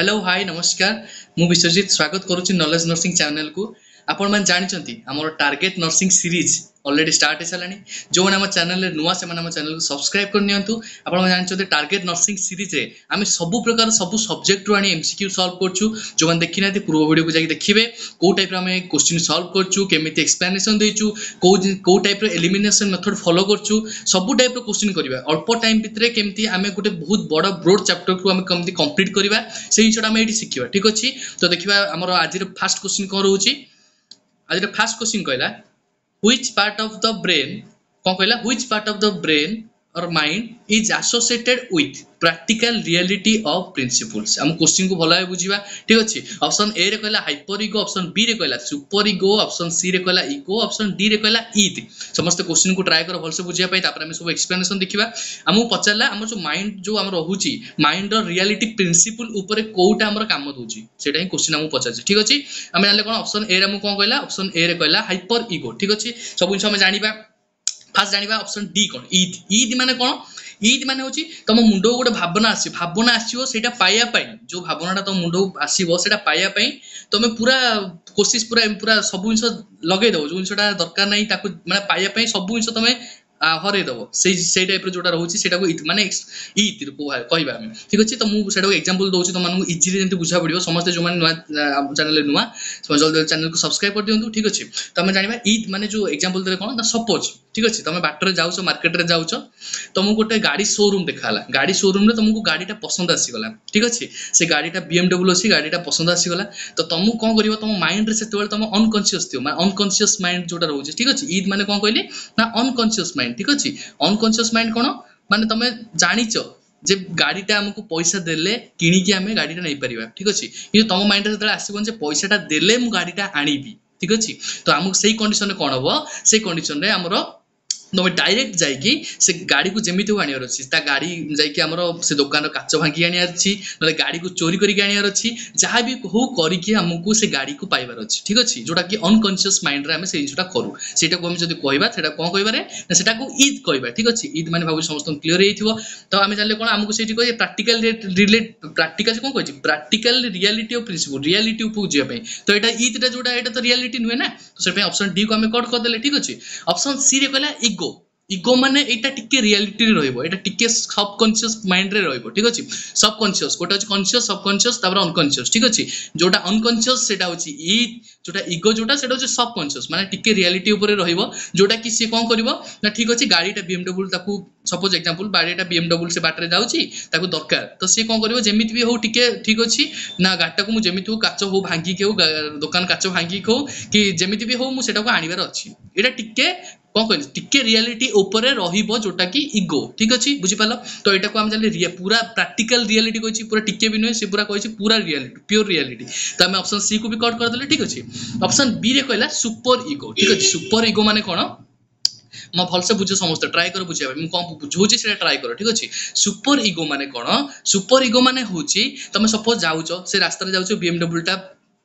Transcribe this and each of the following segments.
hello high ନମସ୍କାର ମୁଁ ବିଶ୍ୱଜିତ ସ୍ୱାଗତ କରୁଛି ନଲେଜ ନର୍ସିଂ ଚ୍ୟାନେଲକୁ ଆପଣମାନେ ଜାଣିଛନ୍ତି ଆମର target nursing series already start ହେଇସାରିଲାଣି ଯେଉଁମାନେ ଆମ ଚ୍ୟାନେଲରେ ନୂଆ ସେମାନେ ଆମ ଚ୍ୟାନେଲକୁ ସବସ୍କ୍ରାଇବ୍ କରିନିଅନ୍ତୁ ଆପଣମାନେ ଜାଣିଛନ୍ତି ଟାର୍ଗେଟ୍ ନର୍ସିଂ ସିରିଜ୍ରେ ଆମେ ସବୁ ପ୍ରକାର ସବୁ ସବଜେକ୍ଟରୁ ଆଣି ଏମ୍ସିକ୍ୟୁ ସଲ୍ଭ କରୁଛୁ ଯେଉଁମାନେ ଦେଖିନାହାନ୍ତି ପୂର୍ବ ଭିଡ଼ିଓକୁ ଯାଇକି ଦେଖିବେ କେଉଁ ଟାଇପ୍ର ଆମେ କୋଶ୍ଚିନ୍ ସଲ୍ଭ କରୁଛୁ କେମିତି ଏକ୍ସପ୍ଲାନେସନ୍ ଦେଇଛୁ କେଉଁ କେଉଁ ଟାଇପ୍ର ଏଲିମିନେସନ୍ ମେଥଡ଼ ଫଲୋ କରୁଛୁ ସବୁ ଟାଇପ୍ର କୋଶ୍ଚିନ୍ କରିବା ଅଳ୍ପ ଟାଇମ୍ ଭିତରେ କେମିତି ଆମେ ଗୋଟେ ବହୁତ ବଡ଼ ବ୍ରୋଡ଼ ଚାପ୍ଟରକୁ ଆମେ କେମିତି କମ୍ପ୍ଲିଟ୍ କରିବା ସେଇ ଜିନିଷଟା ଆମେ ଏଇଠି ଶିଖିବା ଠିକ୍ ଅଛି ତ ଦେଖିବା ଆମର ଆଜିର ଫାର୍ଷ୍ଟ କୋଶ୍ଚିନ୍ କ'ଣ ରହୁଛି ଆଜିର ଫାର୍ଷ୍ଟ କ୍ୱେଶ୍ଚିନ୍ କହିଲା which part of the brain କ'ଣ କହିଲା which part of the brain or mind is associated with practical reality of principles ଆମ question କୁ ଭଲ ଭାବେ ବୁଝିବା ଠିକ ଅଛି ଅପସନ୍ ଏ ରେ କହିଲା ହାଇପର ଇଗୋ ଅପସନ୍ ବି ରେ କହିଲା ସୁପର ଇଗୋ ଅପସନ୍ ସି ରେ କହିଲା ଇଗୋ ଅପସନ୍ ଡି ରେ କହିଲା ଇଥ୍ ସମସ୍ତେ क्वेश्चन କୁ ଟ୍ରାଏ କର ଭଲସେ ବୁଝିବା ପାଇଁ ତାପରେ ଆମେ ସବୁ ଏକ୍ସପ୍ଲାନେସନ୍ ଦେଖିବା ଆମକୁ ପଚାରିଲା ଆମର ଯୋଉ ମାଇଣ୍ଡ ଯୋଉ ଆମର ରହୁଛି ମାଇଣ୍ଡର ରିଆଲିଟି ପ୍ରିନ୍ସିପଲ ଉପରେ କୋଉଟା ଆମର କାମ ଦଉଛି ସେଇଟା ହିଁ क्वेश्चन ଆମକୁ ପଚାରୁଛି ଠିକ ଅଛି ଆମେ ଜାଣିଲେ କ'ଣ ଅପସନ୍ ଏ ରେ ଆମକୁ କ'ଣ କହିଲା ଅପସନ୍ ଏ ରେ କହିଲା ହାଇପର ଇଗୋ ଠିକ ଅଛି ସବୁ ଜିନିଷ ଆମେ ଜାଣିବା ফার্স্ট জাঁয়া অপসন ডি কোণ ଇଦ ଇଦ ମାନେ କ'ଣ ଇଦ ମାନେ ହେଉଛି ତମ ମୁଣ୍ଡକୁ ଗୋଟେ ଭାବନା ଆସିବ ଭାବନା ଆସିବ ସେଇଟା ପାଇବା ପାଇଁ ଯୋଉ ଭାବନାଟା ତମ ମୁଣ୍ଡକୁ ଆସିବ ସେଇଟା ପାଇବା ପାଇଁ ତମେ ପୁରା କୋସିସ୍ ପୁରା ପୁରା ସବୁ ଜିନିଷ ଲଗେଇ ଦବ ଯୋଉ ଜିନିଷଟା ଦରକାର ନାହିଁ ତାକୁ ମାନେ ପାଇବା ପାଇଁ ସବୁ ଜିନିଷ ତମେ ହରେଇ ଦବ ସେଇ ସେଇ ଟାଇପ୍ର ଯୋଉଟା ରହୁଛି ସେଇଟାକୁ ମାନେ ଇଦ୍ କହିବା ଆମେ ଠିକ୍ ଅଛି ତ ମୁଁ ସେଇଟାକୁ ଏକ୍ଜାମ୍ପଲ୍ ଦେଉଛି ତମମାନଙ୍କୁ ଇଜିଲି ଯେମିତି ବୁଝା ପଡ଼ିବ ସମସ୍ତେ ଯେଉଁମାନେ ନୂଆ ଚ୍ୟାନେଲ୍ରେ ନୂଆ ଜଲ୍ଦି ଚ୍ୟାନେଲ୍କୁ ସବସ୍କ୍ରାଇବ୍ କରିଦିଅନ୍ତୁ ଠିକ୍ ଅଛି ତ ଆମେ ଜାଣିବା ଇଦ୍ ମାନେ ଯୋଉ ଏକ୍ଜାମ୍ପଲ୍ ଦେଲେ କ'ଣ ନା ସପୋଜ୍ ঠিক ଅଛି ତମେ ବାଟରେ ଯାଉଛ ମାର୍କେଟରେ ଯାଉଛ ତମକୁ ଗୋଟେ ଗାଡି ସୋରୁମ୍ ଦେଖାହେଲା ଗାଡି ସୋରୁମ୍ରେ ତମକୁ ଗାଡିଟା ପସନ୍ଦ ଆସିଗଲା ଠିକ ଅଛି ସେ ଗାଡିଟା ବିଏମଡବ୍ଲ୍ୟୁ ଅଛି ଗାଡିଟା ପସନ୍ଦ ଆସିଗଲା ତ ତମକୁ କ'ଣ କରିବ ତମ ମାଇଣ୍ଡରେ ସେତେବେଳେ ତମ ଅନକନସିୟସ୍ ଥିବ ମାନେ ଅନକନସିୟସ୍ ମାଇଣ୍ଡ ଯୋଉଟା ରହୁଛି ଠିକ ଅଛି ଇଦ୍ ମାନେ କ'ଣ କହିଲି ନା ଅନକନସିୟସ୍ ମାଇଣ୍ଡ ଠିକ ଅଛି ଅନକନସିୟସ୍ ମାଇଣ୍ଡ କ'ଣ ମାନେ ତମେ ଜାଣିଛ ଯେ ଗାଡ଼ିଟା ଆମକୁ ପଇସା ଦେଲେ କିଣିକି ଆମେ ଗାଡ଼ିଟା ନେଇପାରିବା ଠିକ ଅଛି କିନ୍ତୁ ତମ ମାଇଣ୍ଡରେ ସେତେବେଳେ ଆସିବନି ଯେ ପଇସାଟା ଦେଲେ ମୁଁ ଗାଡ଼ିଟା ଆଣିବି ଠିକ ଅଛି ତ ଆମକୁ ସେଇ କଣ୍ଡିସନରେ କ'ଣ ହବ ସେଇ କଣ୍ଡିସନରେ ଆମର ତୁମେ ଡାଇରେକ୍ଟ ଯାଇକି ସେ ଗାଡ଼ିକୁ ଯେମିତି ହେଉ ଆଣିବାର ଅଛି ତା ଗାଡ଼ି ଯାଇକି ଆମର ସେ ଦୋକାନର କାଚ ଭାଙ୍ଗି ଆଣିବାର ଅଛି ନହେଲେ ଗାଡ଼ିକୁ ଚୋରି କରିକି ଆଣିବାର ଅଛି ଯାହା ବି ହଉ କରିକି ଆମକୁ ସେ ଗାଡ଼ିକୁ ପାଇବାର ଅଛି ଠିକ୍ ଅଛି ଯେଉଁଟାକି ଅନକନସିୟସ୍ ମାଇଣ୍ଡରେ ଆମେ ସେଇ ଜିନିଷଟା କରୁ ସେଇଟାକୁ ଆମେ ଯଦି କହିବା ସେଇଟା କ'ଣ କହିବାରେ ନା ସେଟାକୁ ଇଦ୍ କହିବା ଠିକ୍ ଅଛି ଇଦ୍ ମାନେ ଭାବୁଛି ସମସ୍ତଙ୍କୁ କ୍ଲିଅର ହେଇଥିବ ତ ଆମେ ଜାଣିଲେ କ'ଣ ଆମକୁ ସେଇଠି କହିବେ ପ୍ରାକ୍ଟିକାଲ ରିଲେଟ୍ ପ୍ରାକ୍ଟିକାଲ କ'ଣ କହିଛି practical reality of principle reality ଉପରକୁ ଯିବା ପାଇଁ ତ ଏଇଟା ଇଦ୍ଟା ଯେଉଁଟା ଏଇଟା ତ ରିଆଲିଟି ନୁହେଁ ନା ତ ସେଥିପାଇଁ ଅପସନ୍ ଡିକୁ ଆମେ କଟ୍ କରିଦେଲେ ଠିକ୍ ଅଛି ଅପସନ୍ ସିରେ କହିଲା ଏ ଇଗୋ ମାନେ ଏଇଟା ଟିକେ ରିଆଲିଟିରେ ରହିବ ଏଇଟା ଟିକେ ସବକନସିୟସ୍ ମାଇଣ୍ଡରେ ରହିବ ଠିକ୍ ଅଛି ସବକନସିୟସ୍ ଗୋଟେ ହେଉଛି କନସିୟସ୍ ସବକନସିୟସ୍ ତାପରେ ଅନକନସିୟସ୍ ଠିକ୍ ଅଛି ଯେଉଁଟା ଅନକନସିୟସ୍ ସେଇଟା ହେଉଛି ଇ ଯେଉଁଟା ଇଗୋ ଯେଉଁଟା ସେଇଟା ହେଉଛି ସବକନସିୟସ୍ ମାନେ ଟିକେ ରିଆଲିଟି ଉପରେ ରହିବ ଯେଉଁଟା କି ସିଏ କ'ଣ କରିବ ନା ଠିକ୍ ଅଛି ଗାଡ଼ିଟା ବିଏମ୍ଡବ୍ଲ୍ୟୁ ତାକୁ ସପୋଜ୍ ଏକ୍ଜାମ୍ପଲ୍ ଗାଡ଼ିଟା ବିଏମ୍ଡବ୍ଲ୍ୟୁ ସେ ବାଟରେ ଯାଉଛି ତାକୁ ଦରକାର ତ ସିଏ କ'ଣ କରିବ ଯେମିତି ବି ହଉ ଟିକେ ଠିକ୍ ଅଛି ନା ଗାଡ଼ିଟାକୁ ମୁଁ ଯେମିତି ହଉ କାଚ ହଉ ଭାଙ୍ଗିକି ହଉ ଦୋକାନ କାଚ ଭାଙ୍ଗିକି ହଉ କି ଯେମିତି ବି ହଉ ମୁଁ ସେଇଟାକୁ ଆଣିବାର ଅଛି ଏଇଟା ଟିକେ କ'ଣ କହିଲି ଟିକେ ରିଆଲିଟି ଉପରେ ରହିବ ଯେଉଁଟାକି ଇଗୋ ଠିକ୍ ଅଛି ବୁଝିପାରିଲ ତ ଏଇଟାକୁ ଆମେ ଜାଣିଲେ ପୁରା ପ୍ରାକ୍ଟିକାଲ ରିଆଲିଟି କହିଛି ପୁରା ଟିକେ ବି ନୁହେଁ ସେ ପୁରା କହିଛି ପୁରା ରିଆଲିଟି ପିଓର ରିଆଲିଟି ତ ଆମେ ଅପସନ୍ ସି କୁ ବି କଟ୍ କରିଦେଲେ ଠିକ୍ ଅଛି ଅପସନ୍ ବିରେ କହିଲା ସୁପର ଇଗୋ ଠିକ୍ ଅଛି ସୁପର ଇଗୋ ମାନେ କ'ଣ ମୁଁ ଭଲସେ ବୁଝେ ସମସ୍ତେ ଟ୍ରାଏ କର ବୁଝିବା ପାଇଁ ମୁଁ କ'ଣ ବୁଝଉଛି ସେଇଟା ଟ୍ରାଏ କର ଠିକ୍ ଅଛି ସୁପର ଇଗୋ ମାନେ କ'ଣ ସୁପର ଇଗୋ ମାନେ ହେଉଛି ତମେ ସପୋଜ୍ ଯାଉଛ ସେ ରାସ୍ତାରେ ଯାଉଛ ବିଏମଡବ୍ଲ୍ୟୁଟା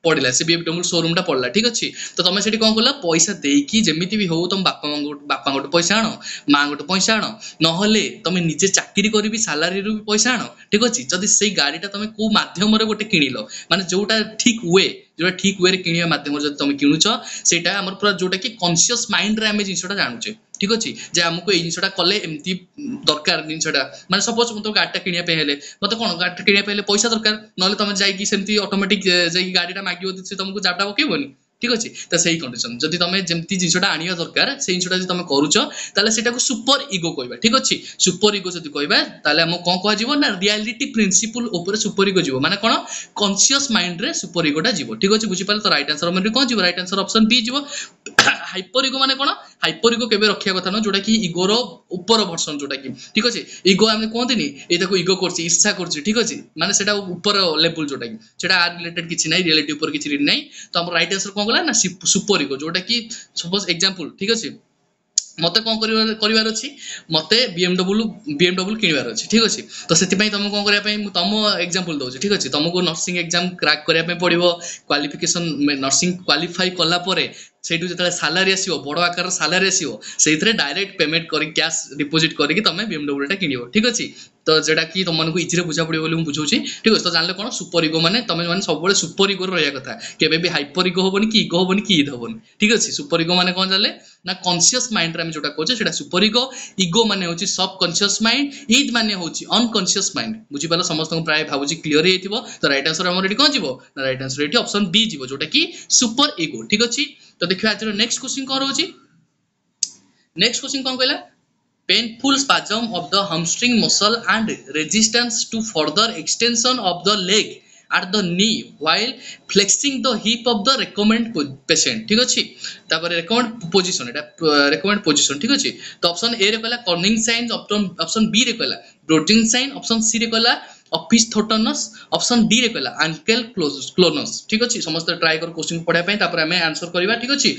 ପଡ଼ିଲା ସେ ବିଏଫ୍ଡବ୍ଲ୍ୟୁ ସୋରୁମ୍ଟା ପଡ଼ିଲା ଠିକ୍ ଅଛି ତ ତମେ ସେଠି କ'ଣ କଲ ପଇସା ଦେଇକି ଯେମିତି ବି ହଉ ତମ ବାପା ମାଆଙ୍କୁ ବାପାଙ୍କଠୁ ପଇସା ଆଣ ମାଆଙ୍କଠୁ ପଇସା ଆଣ ନହେଲେ ତମେ ନିଜେ ଚାକିରି କରିବି ସାଲାରୀରୁ ବି ପଇସା ଆଣ ଠିକ୍ ଅଛି ଯଦି ସେଇ ଗାଡ଼ିଟା ତମେ କୋଉ ମାଧ୍ୟମରେ ଗୋଟେ କିଣିଲ ମାନେ ଯୋଉଟା ଠିକ୍ ୱେ ଯୋଉଟା ଠିକ ୱେରେ କିଣିବା ମାଧ୍ୟମରେ ଯଦି ତମେ କିଣୁଛ ସେଇଟା ଆମର ପୁରା ଯୋଉଟାକି କନସିୟସ୍ ମାଇଣ୍ଡରେ ଆମେ ଜିନିଷଟା ଜାଣୁଛେ ঠিক আছে যে আমাকে এই জিনিসটা কলে এমতি দরকার জিনিসটা মানে সপোজ মতো গাড়িটা কিনিয়া পাই হলে মতো কোন গাড়িটা কিনিয়া পাই হলে পয়সা দরকার নহলে তুমি যাইকি সেমতি অটোমেটিক যাইকি গাড়িটা মাগিব সে তোমাকে জাবটা পকাইবনি ঠিক ଅଛି ତ ସେଇ କଣ୍ଡିସନ ଯଦି ତମେ ଯେମିତି ଜିନିଷଟା ଆଣିବା ଦରକାର ସେଇ ଜିନିଷଟା ଯଦି ତମେ କରୁଛ ତାହେଲେ ସେଟାକୁ ସୁପର ଇଗୋ କହିବା ଠିକ ଅଛି ସୁପର ଇଗୋ ଯଦି କହିବା ତାହେଲେ ଆମକୁ କ'ଣ କୁହାଯିବ ନା ରିଆଲିଟି ପ୍ରିନ୍ସିପୁଲ ଉପରେ ସୁପର ଇଗୋ ଯିବ ମାନେ କ'ଣ କନସିୟସ୍ ମାଇଣ୍ଡରେ ସୁପର ଇଗୋଟା ଯିବ ଠିକ ଅଛି ବୁଝିପାରିଲେ ତ ରାଇଟ୍ ଆନ୍ସର ମାନେ କ'ଣ ଯିବ ରାଇଟ୍ ଆନ୍ସର ଅପସନ୍ ବି ଯିବ ହାଇପର ଇଗୋ ମାନେ କ'ଣ ହାଇପର ଇଗୋ କେବେ ରଖିବା କଥା ନୁହଁ ଯୋଉଟାକି ଇଗୋର ଉପର ଭର୍ସନ୍ ଯେଉଁଟାକି ଠିକ୍ ଅଛି ଇଗୋ ଆମେ କୁହନ୍ତିନି ଏଇ ତାକୁ ଇଗୋ କରୁଛି ଇର୍ଷା କରୁଛି ଠିକ୍ ଅଛି ମାନେ ସେଟା ଉପର ଲେବୁଲ୍ ଯେଉଁଟାକି ସେଟା ଆର୍ ରିଲେଟେଡ୍ କିଛି ନାହିଁ ରିଆଲିଟି ଉପରେ କିଛି ନାହିଁ ତ ଆମର ରାଇଟ୍ ଆନ୍ସର୍ କ'ଣ କଲା ନା ସୁପର ଇଗୋ ଯେଉଁଟାକି ସପୋଜ୍ ଏକ୍ଜାମ୍ପଲ୍ ଠିକ୍ ଅଛି ମୋତେ କ'ଣ କରିବାର କରିବାର ଅଛି ମୋତେ ବିଏମଡବ୍ଲୁ ବିଏମଡବ୍ଲୁ କିଣିବାର ଅଛି ଠିକ୍ ଅଛି ତ ସେଥିପାଇଁ ତୁମକୁ କ'ଣ କରିବା ପାଇଁ ମୁଁ ତୁମ ଏକ୍ଜାମ୍ପଲ୍ ଦେଉଛି ଠିକ୍ ଅଛି ତୁମକୁ ନର୍ସିଂ ଏକ୍ଜାମ୍ କ୍ରାକ୍ କରିବା ପାଇଁ ପଡ଼ିବ କ୍ୱାଲିଫିକେସନ୍ ନର୍ସିଂ କ୍ୱାଲିଫାଇ କଲା ପରେ সেইটো যেতালে স্যালারি আসিও বড় আকারের স্যালারি আসিও সেইতে ডাইরেক্ট পেমেন্ট করি গ্যাস ডিপোজিট করি কি তুমি বিএমডব্লিউটা কিনিও ঠিক আছে ତ ଯେଉଁଟାକି ତୁମମାନଙ୍କୁ ଇଜିରେ ବୁଝା ପଡ଼ିବ ବୋଲି ମୁଁ ବୁଝାଉଛି ଠିକ୍ ଅଛି ତ ଜାଣିଲେ କ'ଣ ସୁପର ଇଗୋ ମାନେ ତୁମେମାନେ ସବୁବେଳେ ସୁପର ଇଗୋରେ ରହିବା କଥା କେବେ ବି ହାଇପର ଇଗୋ ହେବନି କି ଇଗୋ ହେବନି କି ଇଦ୍ ହେବନି ଠିକ୍ ଅଛି ସୁପର ଇଗୋ ମାନେ କ'ଣ ଜାଣିଲେ ନା କନସିୟସ୍ ମାଇଣ୍ଡରେ ଆମେ ଯେଉଁଟା କହୁଛେ ସେଇଟା ସୁପର ଇଗୋ ଇଗୋ ମାନେ ହେଉଛି ସବ୍ କନସିୟସ୍ ମାଇଣ୍ଡ ଇଦ୍ ମାନେ ହେଉଛି ଅନକନସିୟସ୍ ମାଇଣ୍ଡ ବୁଝିପାରିଲ ସମସ୍ତଙ୍କୁ ପ୍ରାୟ ଭାବୁଛି କ୍ଲିଅର ହେଇଥିବ ତ ରାଇଟ୍ ଆନ୍ସର ଆମର ଏଠି କ'ଣ ଯିବ ନା ରାଇଟ୍ ଆନ୍ସର ଏଠି ଅପସନ୍ ବି ଯିବ ଯେଉଁଟାକି ସୁପର ଇଗୋ ଠିକ୍ ଅଛି ତ ଦେଖିବା ଆଜିର ନେକ୍ସଟ କୋଶ୍ଚିନ୍ କ'ଣ ରହୁଛି ନେକ୍ସଟ କୋଶ୍ଚିନ୍ କ'ଣ କହିଲା painful spasm of the hamstring muscle and resistance to further extension of the leg at the knee while flexing the hip of the recommend patient ঠিক আছে তারপরে recommend position এটা recommend position ঠিক ଅଛି ତ option A ରେ କହିଲା କର୍ନିଂ sign option B রে কইলা ବ୍ରୋଜିଂ সাইন অপশন সি রে কইলা ଅଫିସ୍ଥୋଟନସ୍ ଅପସନ୍ ଡିରେ କହିଲା ଆଙ୍କେଲ୍ କ୍ଲୋନସ୍ ଠିକ୍ ଅଛି ସମସ୍ତେ ଟ୍ରାଏ କର କୋଶ୍ଚିନ୍ ପଢ଼ିବା ପାଇଁ ତାପରେ ଆମେ ଆନ୍ସର କରିବା ଠିକ୍ ଅଛି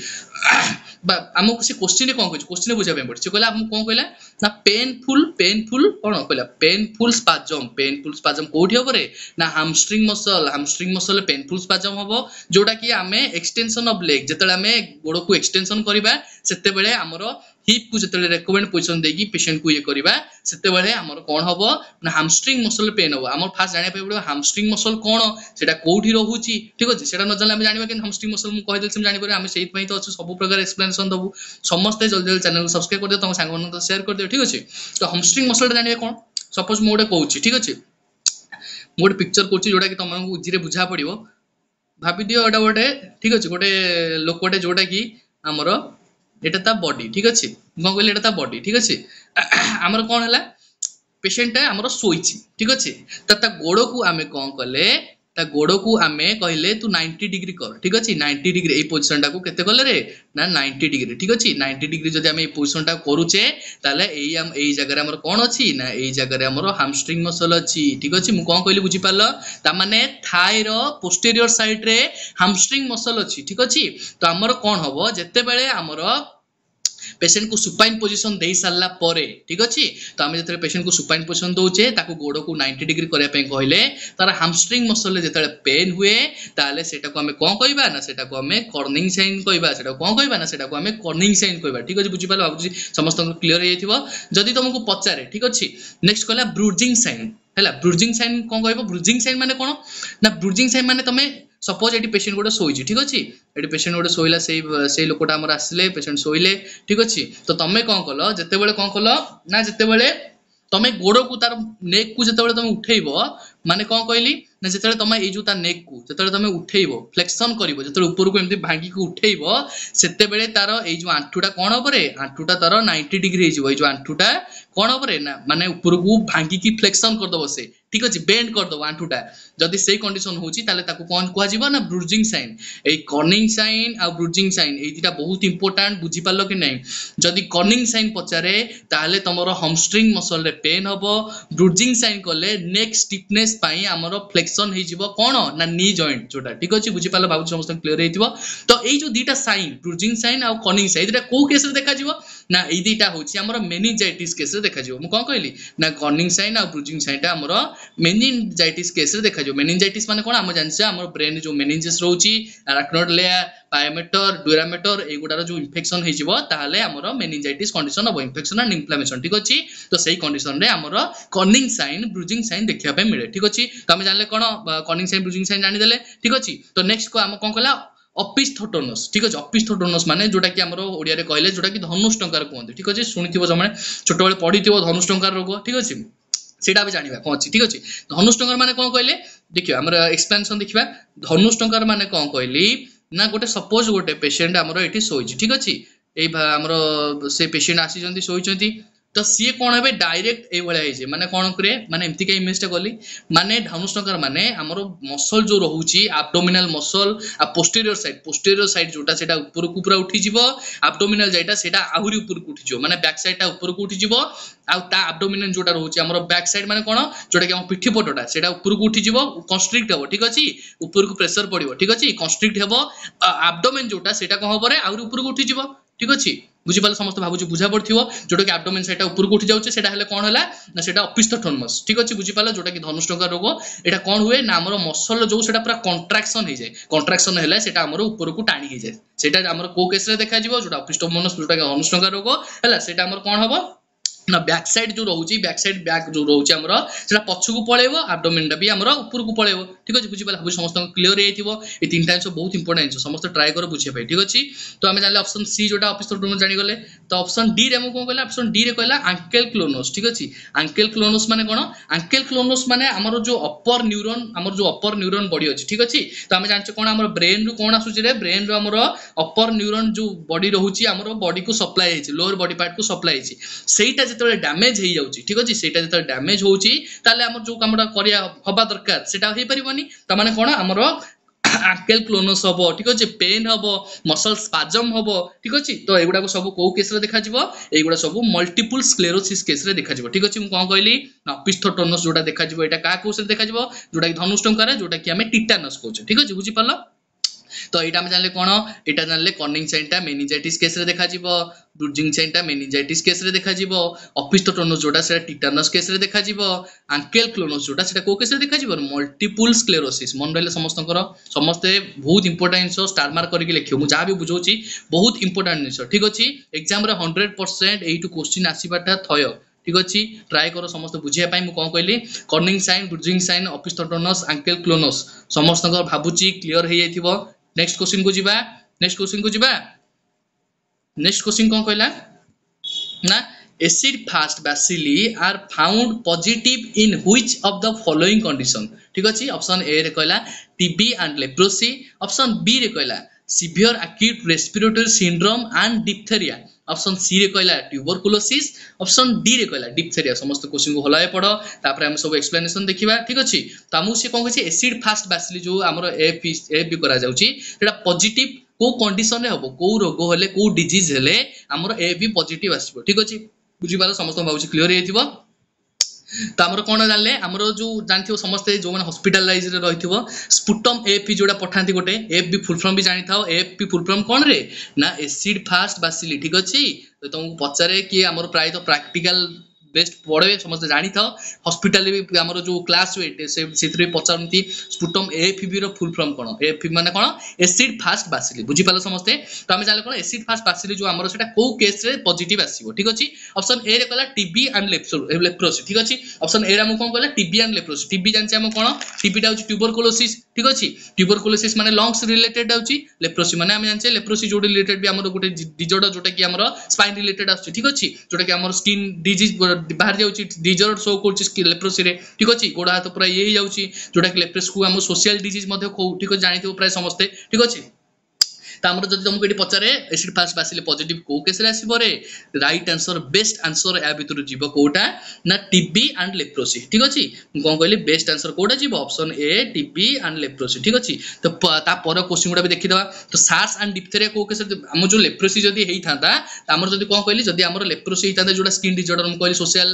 ବା ଆମକୁ ସେ କୋଶ୍ଚିନ୍ରେ କ'ଣ କହିଛି କୋଶ୍ଚିନ୍ରେ ବୁଝିବା ପାଇଁ ପଡ଼ିଛି ସେ କହିଲା ଆମକୁ କ'ଣ କହିଲା ନା ପେନ୍ଫୁଲ୍ ପେନ୍ଫୁଲ୍ କ'ଣ କହିଲା ପେନ୍ଫୁଲ୍ ସ୍ପାଜମ୍ ପେନ୍ଫୁଲ୍ ସ୍ପାଜମ୍ କୋଉଠି ହବ ରେ ନା ହାମଷ୍ଟ୍ରିଂ ମସଲ୍ ହାମଷ୍ଟ୍ରିଂ ମସଲ୍ରେ ପେନ୍ଫୁଲ୍ ସ୍ପାଜମ୍ ହବ ଯୋଉଟାକି ଆମେ ଏକ୍ସଟେନସନ୍ ଅଫ୍ ଲେଗ୍ ଯେତେବେଳେ ଆମେ ଗୋଡ଼କୁ ଏକ୍ସଟେନସନ୍ କରିବା ସେତେବେଳେ ଆମର ହିପ୍କୁ ଯେତେବେଳେ ରେକମେଣ୍ଡ ପୋଜିସନ୍ ଦେଇକି ପେସେଣ୍ଟକୁ ଇଏ କରିବା ସେତେବେଳେ ଆମର କ'ଣ ହବ ନା ହାମଷ୍ଟ୍ରିଙ୍ଗ ମସଲ ପେନ୍ ହବ ଆମର ଫାଷ୍ଟ ଜାଣିବା ପାଇଁ ପଡ଼ିବ ହାମଷ୍ଟ୍ରିଙ୍ଗ ମସଲ କ'ଣ ସେଇଟା କୋଉଠି ରହୁଛି ଠିକ ଅଛି ସେଇଟା ନ ଜାଣିଲେ ଆମେ ଜାଣିବା କିନ୍ତୁ ହାମଷ୍ଟ୍ରିଙ୍ଗ ମସଲ ମୁଁ କହିଦେଲି ସେମିତି ଜାଣିପାରିବା ଆମେ ସେଇଥିପାଇଁ ତ ଅଛୁ ସବୁ ପ୍ରକାର ଏକ୍ସପ୍ଲାନେସନ୍ ଦେବୁ ସମସ୍ତେ ଜଲ୍ଦି ଜଲ୍ଦି ଚ୍ୟାନେଲକୁ ସବସ୍କ୍ରାଇବ କରିଦିଅ ତମ ସାଙ୍ଗମାନଙ୍କ ସେୟାର କରିଦିଅ ଠିକ ଅଛି ତ ହାମଷ୍ଟ୍ରିଙ୍ଗ ମସଲଟା ଜାଣିବେ କ'ଣ ସପୋଜ ମୁଁ ଗୋଟେ କହୁଛି ଠିକ ଅଛି ମୁଁ ଗୋଟେ ପିକ୍ଚର କରୁଛି ଯୋଉଟାକି ତମକୁ ଇଜିରେ ବୁଝା ପଡ଼ିବ ଭାବିଦିଅ ଏଇଟା ଗୋଟେ ଠିକ ଅଛି ଗୋଟେ ଲୋକଟେ ଯୋଉଟାକି ଆମର এটা ତା ବଡି ଠିକ ଅଛି ମୁଁ କ'ଣ କହିଲି ଏଇଟା ତା ବଡି ଠିକ ଅଛି ଆମର କ'ଣ ହେଲା ପେସେଣ୍ଟଟା ଆମର ଶୋଇଛି ଠିକ ଅଛି ତ ତା ଗୋଡ଼କୁ ଆମେ କ'ଣ କଲେ ତା ଗୋଡ଼କୁ ଆମେ କହିଲେ ତୁ ନାଇଣ୍ଟି ଡିଗ୍ରୀ କର ଠିକ୍ ଅଛି ନାଇଣ୍ଟି ଡିଗ୍ରୀ ଏଇ ପୋଜିସନଟାକୁ କେତେ କଲେ ରେ ନା ନାଇଣ୍ଟି ଡିଗ୍ରୀ ଠିକ୍ ଅଛି ନାଇଣ୍ଟି ଡିଗ୍ରୀ ଯଦି ଆମେ ଏଇ ପୋଜିସନଟା କରୁଛେ ତାହେଲେ ଏଇ ଏଇ ଜାଗାରେ ଆମର କ'ଣ ଅଛି ନା ଏଇ ଜାଗାରେ ଆମର ହାମଷ୍ଟ୍ରିଙ୍ଗ ମସଲ ଅଛି ଠିକ୍ ଅଛି ମୁଁ କ'ଣ କହିଲି ବୁଝିପାରିଲ ତା ମାନେ ଥାଇର ପୋଷ୍ଟେରିୟର ସାଇଡ଼ରେ ହାମଷ୍ଟ୍ରିଙ୍ଗ ମସଲ ଅଛି ଠିକ୍ ଅଛି ତ ଆମର କ'ଣ ହବ ଯେତେବେଳେ ଆମର পেসেন্ট কু সুপাইন পোজিশন দিয়ে সারা পরে ঠিক আছে তো আমি যেত পেসেন্ট কু সুপাইন পোজিশন দৌছে তাকে গোড়কু নাইনটি ডিগ্রি করা কহিলে তার হামস্ট্রিং মসলে যেত পেন হুয়ে তাহলে সেটা আমি কম কহবা না সেটা আমি কর্নিং সাইন কহবা সেটা কম কহবা না সেটা আমি কর্নিং সাইন কহবা ঠিক আছে বুঝিপার ভাবুছি সমস্ত ক্লিয়ার হয়ে যাই যদি তোমাকে পচারে ঠিক আছে নেক্সট কহিলা ব্রুজিং সাইন ହେଲା ବ୍ରୁଜିଂ ସାଇନ୍ କ'ଣ କହିବ ବ୍ରୁଜିଂ ସାଇନ୍ ମାନେ କ'ଣ ନା ବ୍ରୁଜିଂ ସାଇନ୍ ମାନେ ତମେ सपोज ये पेसेंट गोटे शोची ठीक अच्छे ये पेसेंट गोटे शोला से लोकटा आसे पेसेंट शोले ठीक अच्छे तो तुम कौन कल जिते कौन कल ना जिते तुम गोड़ को तार नेक को जिते तुम उठेब मानने कौन कहली ना जिते तुम ये जो नेक को जिते तुम उठेब फ्लेक्सन कर को भांगिक उठेब से तार ये आंठूटा कौन पर आंठूटा तार नाइंटी डिग्री हो जो आंठूटा କ'ଣ ଉପରେ ନା ମାନେ ଉପରକୁ ଭାଙ୍ଗିକି ଫ୍ଲେକ୍ସନ୍ କରିଦେବ ସେ ଠିକ୍ ଅଛି ବେଣ୍ଡ କରିଦେବ ଆଣ୍ଠୁଟା ଯଦି ସେଇ କଣ୍ଡିସନ୍ ହେଉଛି ତାହେଲେ ତାକୁ କ'ଣ କୁହାଯିବ ନା ବ୍ରୁଜିଂ ସାଇନ୍ ଏଇ କର୍ଣ୍ଣିଂ ସାଇନ୍ ଆଉ ବ୍ରୁଜିଂ ସାଇନ୍ ଏଇ ଦୁଇଟା ବହୁତ ଇମ୍ପୋର୍ଟାଣ୍ଟ ବୁଝିପାରିଲ କି ନାହିଁ ଯଦି କର୍ଣ୍ଣିଂ ସାଇନ୍ ପଚାରେ ତାହେଲେ ତୁମର ହମଷ୍ଟ୍ରିଙ୍ଗ ମସଲରେ ପେନ୍ ହେବ ବ୍ରୁଜିଂ ସାଇନ୍ କଲେ ନେକ୍ ଷ୍ଟିଫନେସ୍ ପାଇଁ ଆମର ଫ୍ଲେକ୍ସନ୍ ହେଇଯିବ କ'ଣ ନା ନି ଜଏଣ୍ଟ ଯେଉଁଟା ଠିକ୍ ଅଛି ବୁଝିପାରିଲ ଭାବୁଛି ସମସ୍ତଙ୍କୁ କ୍ଲିୟର ହେଇଥିବ ତ ଏଇ ଯେଉଁ ଦୁଇଟା ସାଇନ୍ ବ୍ରୁଜିଂ ସାଇନ୍ ଆଉ କର୍ଣ୍ଣିଂ ସାଇନ୍ ଏଇ ଦୁଇଟା କେଉଁ କେସ୍ରେ ଦେଖାଯିବ ନା ଏଇ ଦୁଇଟା ହେଉଛି ଆମର ମେନିଜାଇଟିସ୍ କେସ୍ରେ দেখাযিব মু কোন কইলি না কর্নিং সাইন আর ব্রুজিং সাইনটা আমার মেনিনজাইটিস কেসরে দেখাযিব মেনিনজাইটিস মানে কোন আমরা জানিছে আমার ব্রেন যে মেনিনজেস রহুচি আরাকনোড লেয়ার পায়োমেটর ডুরামেটর এইগুড়ার যে ইনফেকশন হয়েযিব তাহলে আমার মেনিনজাইটিস কন্ডিশন হব ইনফেকশন আন্ড ইনফ্লামেশন ঠিক আছে তো সেই কন্ডিশনরে আমার কর্নিং সাইন ব্রুজিং সাইন দেখা মিলে ঠিক আছে তো আমি জানলে কোণ কর্নিং সাইন ব্রুজিং সাইন জানিদেলে ঠিক আছে তো নেক্সট আমি কোন কলা ଅପିସ୍ଥୋଟୋନସ୍ ଠିକ୍ ଅଛି ଅପିସ୍ଥୋଟୋନସ୍ ମାନେ ଯେଉଁଟାକି ଆମର ଓଡ଼ିଆରେ କହିଲେ ଯେଉଁଟାକି ଧନୁଷ ଟଙ୍କାର କୁହନ୍ତି ଠିକ୍ ଅଛି ଶୁଣିଥିବ ଜଣେ ଛୋଟବେଳେ ପଢ଼ିଥିବ ଧନୁଷ ଟଙ୍କାର ରୋଗ ଠିକ୍ ଅଛି ସେଇଟା ଆମେ ଜାଣିବା କ'ଣ ଅଛି ଠିକ୍ ଅଛି ଧନୁଷ ଟଙ୍କାର ମାନେ କ'ଣ କହିଲେ ଦେଖିବା ଆମର ଏକ୍ସପାନ୍ସନ୍ ଦେଖିବା ଧନୁଷ ଟଙ୍କାର ମାନେ କ'ଣ କହିଲି ନା ଗୋଟେ ସପୋଜ୍ ଗୋଟେ ପେସେଣ୍ଟ ଆମର ଏଠି ଶୋଇଛି ଠିକ୍ ଅଛି ଏଇ ଆମର ସେ ପେସେଣ୍ଟ ଆସିଛନ୍ତି ଶୋଇଛନ୍ତି ତ ସିଏ କ'ଣ ହେବେ ଡାଇରେକ୍ଟ ଏଇଭଳିଆ ହେଇଛି ମାନେ କ'ଣ କରେ ମାନେ ଏମିତିକା ଇମେଜଟା କଲି ମାନେ ଧନୁଷ୍ଟଙ୍କର ମାନେ ଆମର ମସଲ ଯେଉଁ ରହୁଛି ଆବଡୋମିନାଲ ମସଲ ଆଉ ପୋଷ୍ଟେରିୟର ସାଇଡ୍ ପୋଷ୍ଟେରିୟର ସାଇଡ୍ ଯେଉଁଟା ସେଇଟା ଉପରକୁ ପୁରା ଉଠିଯିବ ଆବଡୋମିନାଲ ଯାଇଟା ସେଇଟା ଆହୁରି ଉପରକୁ ଉଠିଯିବ ମାନେ ବ୍ୟାକ୍ ସାଇଡ୍ଟା ଉପରକୁ ଉଠିଯିବ ଆଉ ତା ଆବଡୋମିନାଲ ଯେଉଁଟା ରହୁଛି ଆମର ବ୍ୟାକ୍ ସାଇଡ୍ ମାନେ କ'ଣ ଯେଉଁଟାକି ଆମ ପିଠି ପଟଟା ସେଇଟା ଉପରକୁ ଉଠିଯିବ କନଷ୍ଟ୍ରିକ୍ଟ ହେବ ଠିକ୍ ଅଛି ଉପରକୁ ପ୍ରେସର ପଡ଼ିବ ଠିକ୍ ଅଛି କନଷ୍ଟ୍ରିକ୍ଟ ହେବ ଆବଡୋମେନ୍ ଯେଉଁଟା ସେଇଟା କ'ଣ ହେବ ଆହୁରି ଉପରକୁ ଉଠିଯିବ ঠিক ଅଛି বুঝিপাল সমস্ত ভাবুছি বুঝা পড়িব যেটাকি আবডোমেন সেটা উপরক উঠি যাচ্ছে সেটা হলে কোণ হল না সেটা অপিস্থোথোনমস ঠিক আছে বুঝিপাল যেটাকি ধনুষ্টঙ্কা রোগ এটা কোণ হুয়ে না আমার মসল যে সেটা পুরা কন্ট্রাকশন হয়ে যায় কন্ট্রাকশন হলে সেটা আমার উপরক টাণি হয়ে যায় সেটা আমার কেউ কেসরে দেখা যাব যেটা অপিস্থোমনস যেটাকি ধনুষ্টঙ্কা রোগ হল সেটা আমার কোণ হব ନା ବ୍ୟାକ୍ ସାଇଡ୍ ଯେଉଁ ରହୁଛି ବ୍ୟାକ୍ ସାଇଡ୍ ବ୍ୟାକ୍ ଯେଉଁ ରହୁଛି ଆମର ସେଟା ପଛକୁ ପଳେଇବ ଆବଡୋମିନଟା ବି ଆମର ଉପରକୁ ପଳେଇବ ଠିକ୍ ଅଛି ବୁଝିପାରିଲେ ଭାବୁଛି ସମସ୍ତଙ୍କ କ୍ଲିଅର ହେଇଥିବ ଏଇ ତିନିଟା ଜିନିଷ ବହୁତ ଇମ୍ପୋର୍ଟାଣ୍ଟ ଜିନିଷ ସମସ୍ତେ ଟ୍ରାଏ କର ବୁଝିବା ପାଇଁ ଠିକ୍ ଅଛି ତ ଆମେ ଜାଣିଲେ ଅପସନ୍ ସି ଯେଉଁଟା ଅଫିସର ଜାଣିଗଲେ ତ ଅପସନ୍ ଡିରେ ଆମକୁ କ'ଣ କହିଲା ଅପସନ୍ ଡିରେ କହିଲା ଆଙ୍କେଲ୍ କ୍ଲୋନୋସ୍ ଠିକ୍ ଅଛି ଆଙ୍କେଲ୍ କ୍ଲୋନୋସ୍ ମାନେ କ'ଣ ଆଙ୍କେଲ୍ କ୍ଲୋନୋସ୍ ମାନେ ଆମର ଯେଉଁ ଅପର ନ୍ୟୁରନ୍ ଆମର ଯେଉଁ ଅପର ନ୍ୟୁରନ୍ ବଡି ଅଛି ଠିକ୍ ଅଛି ତ ଆମେ ଜାଣିଛେ କ'ଣ ଆମର ବ୍ରେନ୍ରୁ କ'ଣ ଆସୁଛି ରେ ବ୍ରେନ୍ରୁ ଆମର ଅପର ନ୍ୟୁରନ୍ ଯେଉଁ ବଡି ରହୁଛି ଆମର ବଡିକୁ ସପ୍ଲାଏ ହେଇଛି ଲୋअର ବଡି ପାର୍ଟକୁ ସପ୍ଲାଏ ହେଇଛି ସେଇଟା যেতবে ড্যামেজ হয়ে যাচ্ছে ঠিক আছে সেটা যেতবে ড্যামেজ হচ্ছে তাহলে আমার যে কামটা করা হওয়া দরকার সেটা হয়ে পারিবনি তা মানে কোণ আমার আঙ্কেল ক্লোনোস হব ঠিক আছে পেন হব মসল স্পাজম হব ঠিক আছে তো এগুড়া সব কেউ কেসরে দেখাযিব এইগুড়া সব মল্টিপুল স্ক্লেরোসিস কেসরে দেখাযিব ঠিক আছে মু কোন কইলি পিস্থটোনস যেটা দেখাযিব এটা কাহা কোষে দেখাযিব যেটা কি ধনুষ্টঙ্কারে যেটা কি আমি টিটানস কোচে ঠিক আছে বুঝি পারলো ତ ଏଇଟା ଆମେ ଜାଣିଲେ କ'ଣ ଏଇଟା ଜାଣିଲେ କର୍ଣ୍ଣିଂ ସାଇନ୍ଟା ମେନିଜାଇଟିସ୍ କେସ୍ରେ ଦେଖାଯିବ ଡୁର୍ଜିଂ ସାଇନ୍ଟା ମେନିଜାଇଟିସ୍ କେସ୍ରେ ଦେଖାଯିବ ଅଫିଷ୍ଟୋଟୋନସ୍ ଯେଉଁଟା ସେଇଟା ଟିଟାନସ୍ କେସ୍ରେ ଦେଖାଯିବ ଆଙ୍କେଲ୍ କ୍ଲୋନସ୍ ଯେଉଁଟା ସେଇଟା କେଉଁ କେସ୍ରେ ଦେଖାଯିବ ମଲ୍ଟିପୁଲ୍ ସ୍କ୍ଲେରୋସିସ୍ ମନେ ରହିଲେ ସମସ୍ତଙ୍କର ସମସ୍ତେ ବହୁତ ଇମ୍ପୋର୍ଟାଣ୍ଟ ଜିନିଷ ଷ୍ଟାର୍ ମାର୍କ କରିକି ଲେଖିବ ମୁଁ ଯାହା ବି ବୁଝାଉଛି ବହୁତ ଇମ୍ପୋର୍ଟାଣ୍ଟ ଜିନିଷ ଠିକ୍ ଅଛି ଏକ୍ଜାମ୍ରେ ହଣ୍ଡ୍ରେଡ଼ ପରସେଣ୍ଟ ଏଇଠୁ କୋଶ୍ଚିନ୍ ଆସିବାଟା ଥୟ ଠିକ୍ ଅଛି ଟ୍ରାଏ କର ସମସ୍ତେ ବୁଝିବା ପାଇଁ ମୁଁ କ'ଣ କହିଲି Kernig sign Brudzinski sign opisthotonus ankle clonus ସମସ୍ତଙ୍କର ଭାବୁଛି କ୍ଲିଅର୍ ହେଇଯାଇଥିବ ନେକ୍ସଟ କ୍ୱେଶ୍ଚିନ୍ କୁ ଯିବା ନେକ୍ସଟ କ୍ୱେଶ୍ଚିନ୍ କୁ ଯିବା ନେକ୍ସଟ କ୍ୱେଶ୍ଚିନ୍ କ'ଣ କହିଲା ନା acid fast bacilli are found positive in which of the following condition ठीक अछि ऑप्शन ए रे कहला TB and leprosy option B रे कहला severe acute respiratory syndrome and diphtheria option C রে কৈলা টিউবারকিউলোসিস অপশন ডি রে কৈলা ডিপথেরিয়া সমস্ত কোশ্চেন কো হলাই পড়ো তাৰ পাৰে আমি সব এক্সপ্লেনেশন দেখিবা ঠিক আছে ত আমো সি কো ক'ছ এচিড ফাস্ট বাসলি যো আমাৰ এ পি এ পি কৰা যাওচি সেটা পজিটিভ কো কন্ডিশন হে হবো কো ৰোগ হলে কো ডিজিজ হেলে আমাৰ এ পি পজিটিভ আসিবে ঠিক আছে বুজিবা সমস্ত ভাবুছি ক্লিয়াৰ হৈ যাব তো আমার কোণ জানলে আমার যে জাঁথিব সমস্তে যে হসপিটালাইজরে রয়েছে স্পুটম এপি যেটা পঠাতে গোটে এফ বি ফুলফর্ম বি জাঁ থাও এফ বি ফুলফর্ম কোণ রে না এসিড ফাস্ট বাসিলি ঠিক আছে তো তোমাকে পচারে কি আমার প্রায়ত প্রাকটিকাল ବେଷ୍ଟ ପଢ଼େ ସମସ୍ତେ ଜାଣିଥାଉ ହସ୍ପିଟାଲରେ ବି ଆମର ଯେଉଁ କ୍ଲାସ୍ ହୁଏ ସେଥିରେ ବି ପଚାରନ୍ତି ସ୍ପୁଟମ୍ ଏଏଫିବିର ଫୁଲ୍ ଫର୍ମ କ'ଣ ଏଏଫି ମାନେ କ'ଣ ଏସିଡ୍ ଫାଷ୍ଟ ବାସିଲି ବୁଝିପାରିଲ ସମସ୍ତେ ତ ଆମେ ଜାଣିଲେ କ'ଣ ଏସିଡ୍ ଫାଷ୍ଟ ବାସିଲି ଯେଉଁ ଆମର ସେଟା କେଉଁ କେସ୍ରେ ପଜିଟିଭ୍ ଆସିବ ଠିକ୍ ଅଛି ଅପସନ୍ ଏରେ କହିଲା ଟିବି ଆଣ୍ଡ ଲେପ୍ରୋସି ଠିକ୍ ଅଛି ଅପସନ୍ ଏରେ ଆମକୁ କ'ଣ କହିଲା ଟିବି ଆଣ୍ଡ ଲେପ୍ରୋସି ଟିବି ଜାଣିଛେ ଆମେ କ'ଣ ଟିବିଟା ହେଉଛି କୋଲୋସିସ୍ ঠিক ଅଛି ଟ୍ୟୁବରକୁଲୋସିସ୍ ମାନେ ଲଙ୍ଗସ୍ ରିଲେଟେଡ୍ ଆସୁଛି ଲେପ୍ରୋସି ମାନେ ଆମେ ଜାଣିଛେ ଲେପ୍ରୋସି ଯୋଉଠି ରିଲେଟେଡ୍ ବି ଆମର ଗୋଟେ ଡିଜର୍ଡ ଯୋଉଟା କି ଆମର ସ୍ପାଇନ୍ ରିଲେଟେଡ୍ ଆସୁଛି ଠିକ ଅଛି ଯୋଉଟା କି ଆମର ସ୍କିନ୍ ଡିଜିଜ୍ ବାହାରି ଯାଉଛି ଡିଜର୍ଡ ଶୋ କରୁଛି ଲେପ୍ରୋସିରେ ଠିକ ଅଛି ଗୋଡ଼ ହାତ ପୁରା ଇଏ ହେଇଯାଉଛି ଯୋଉଟା କି ଲେପ୍ରୋସିକୁ ଆମ ସୋସିଆଲ ଡିଜିଜ୍ ମଧ୍ୟ କହୁ ଠିକ ଅଛି ଜାଣିଥିବ ପ୍ରାୟ ସମସ୍ତେ ଠିକ ଅଛି ତ ଆମର ଯଦି ତୁମକୁ ଏଠି ପଚାରେ ଏଠି ଫାର୍ଷ୍ଟ ଆସିଲେ ପଜିଟିଭ୍ କେଉଁ କେସ୍ରେ ଆସିବ ରେ ରାଇଟ୍ ଆନ୍ସର ବେଷ୍ଟ ଆନ୍ସର ଏହା ଭିତରୁ ଯିବ କେଉଁଟା ନା ଟିବି ଆଣ୍ଡ ଲେପ୍ରୋସି ଠିକ୍ ଅଛି ମୁଁ କ'ଣ କହିଲି ବେଷ୍ଟ ଆନ୍ସର କେଉଁଟା ଯିବ option A TB and leprosy ଠିକ୍ ଅଛି ତ ତାପର କୋଶ୍ଚିନ୍ ଗୁଡ଼ା ବି ଦେଖିଦେବା ତ ସାର୍ସ ଆଣ୍ଡ ଡିପ୍ଥେରିଆ କେଉଁ କେସ୍ରେ ଆମ ଯେଉଁ ଲେପ୍ରୋସି ଯଦି ହେଇଥାନ୍ତା ଆମର ଯଦି କ'ଣ କହିଲି ଯଦି ଆମର ଲେପ୍ରୋସି ହେଇଥାନ୍ତା ଯେଉଁଟା ସ୍କିନ୍ ଡିଜର୍ଡର ମୁଁ କହିଲି ସୋସିଆଲ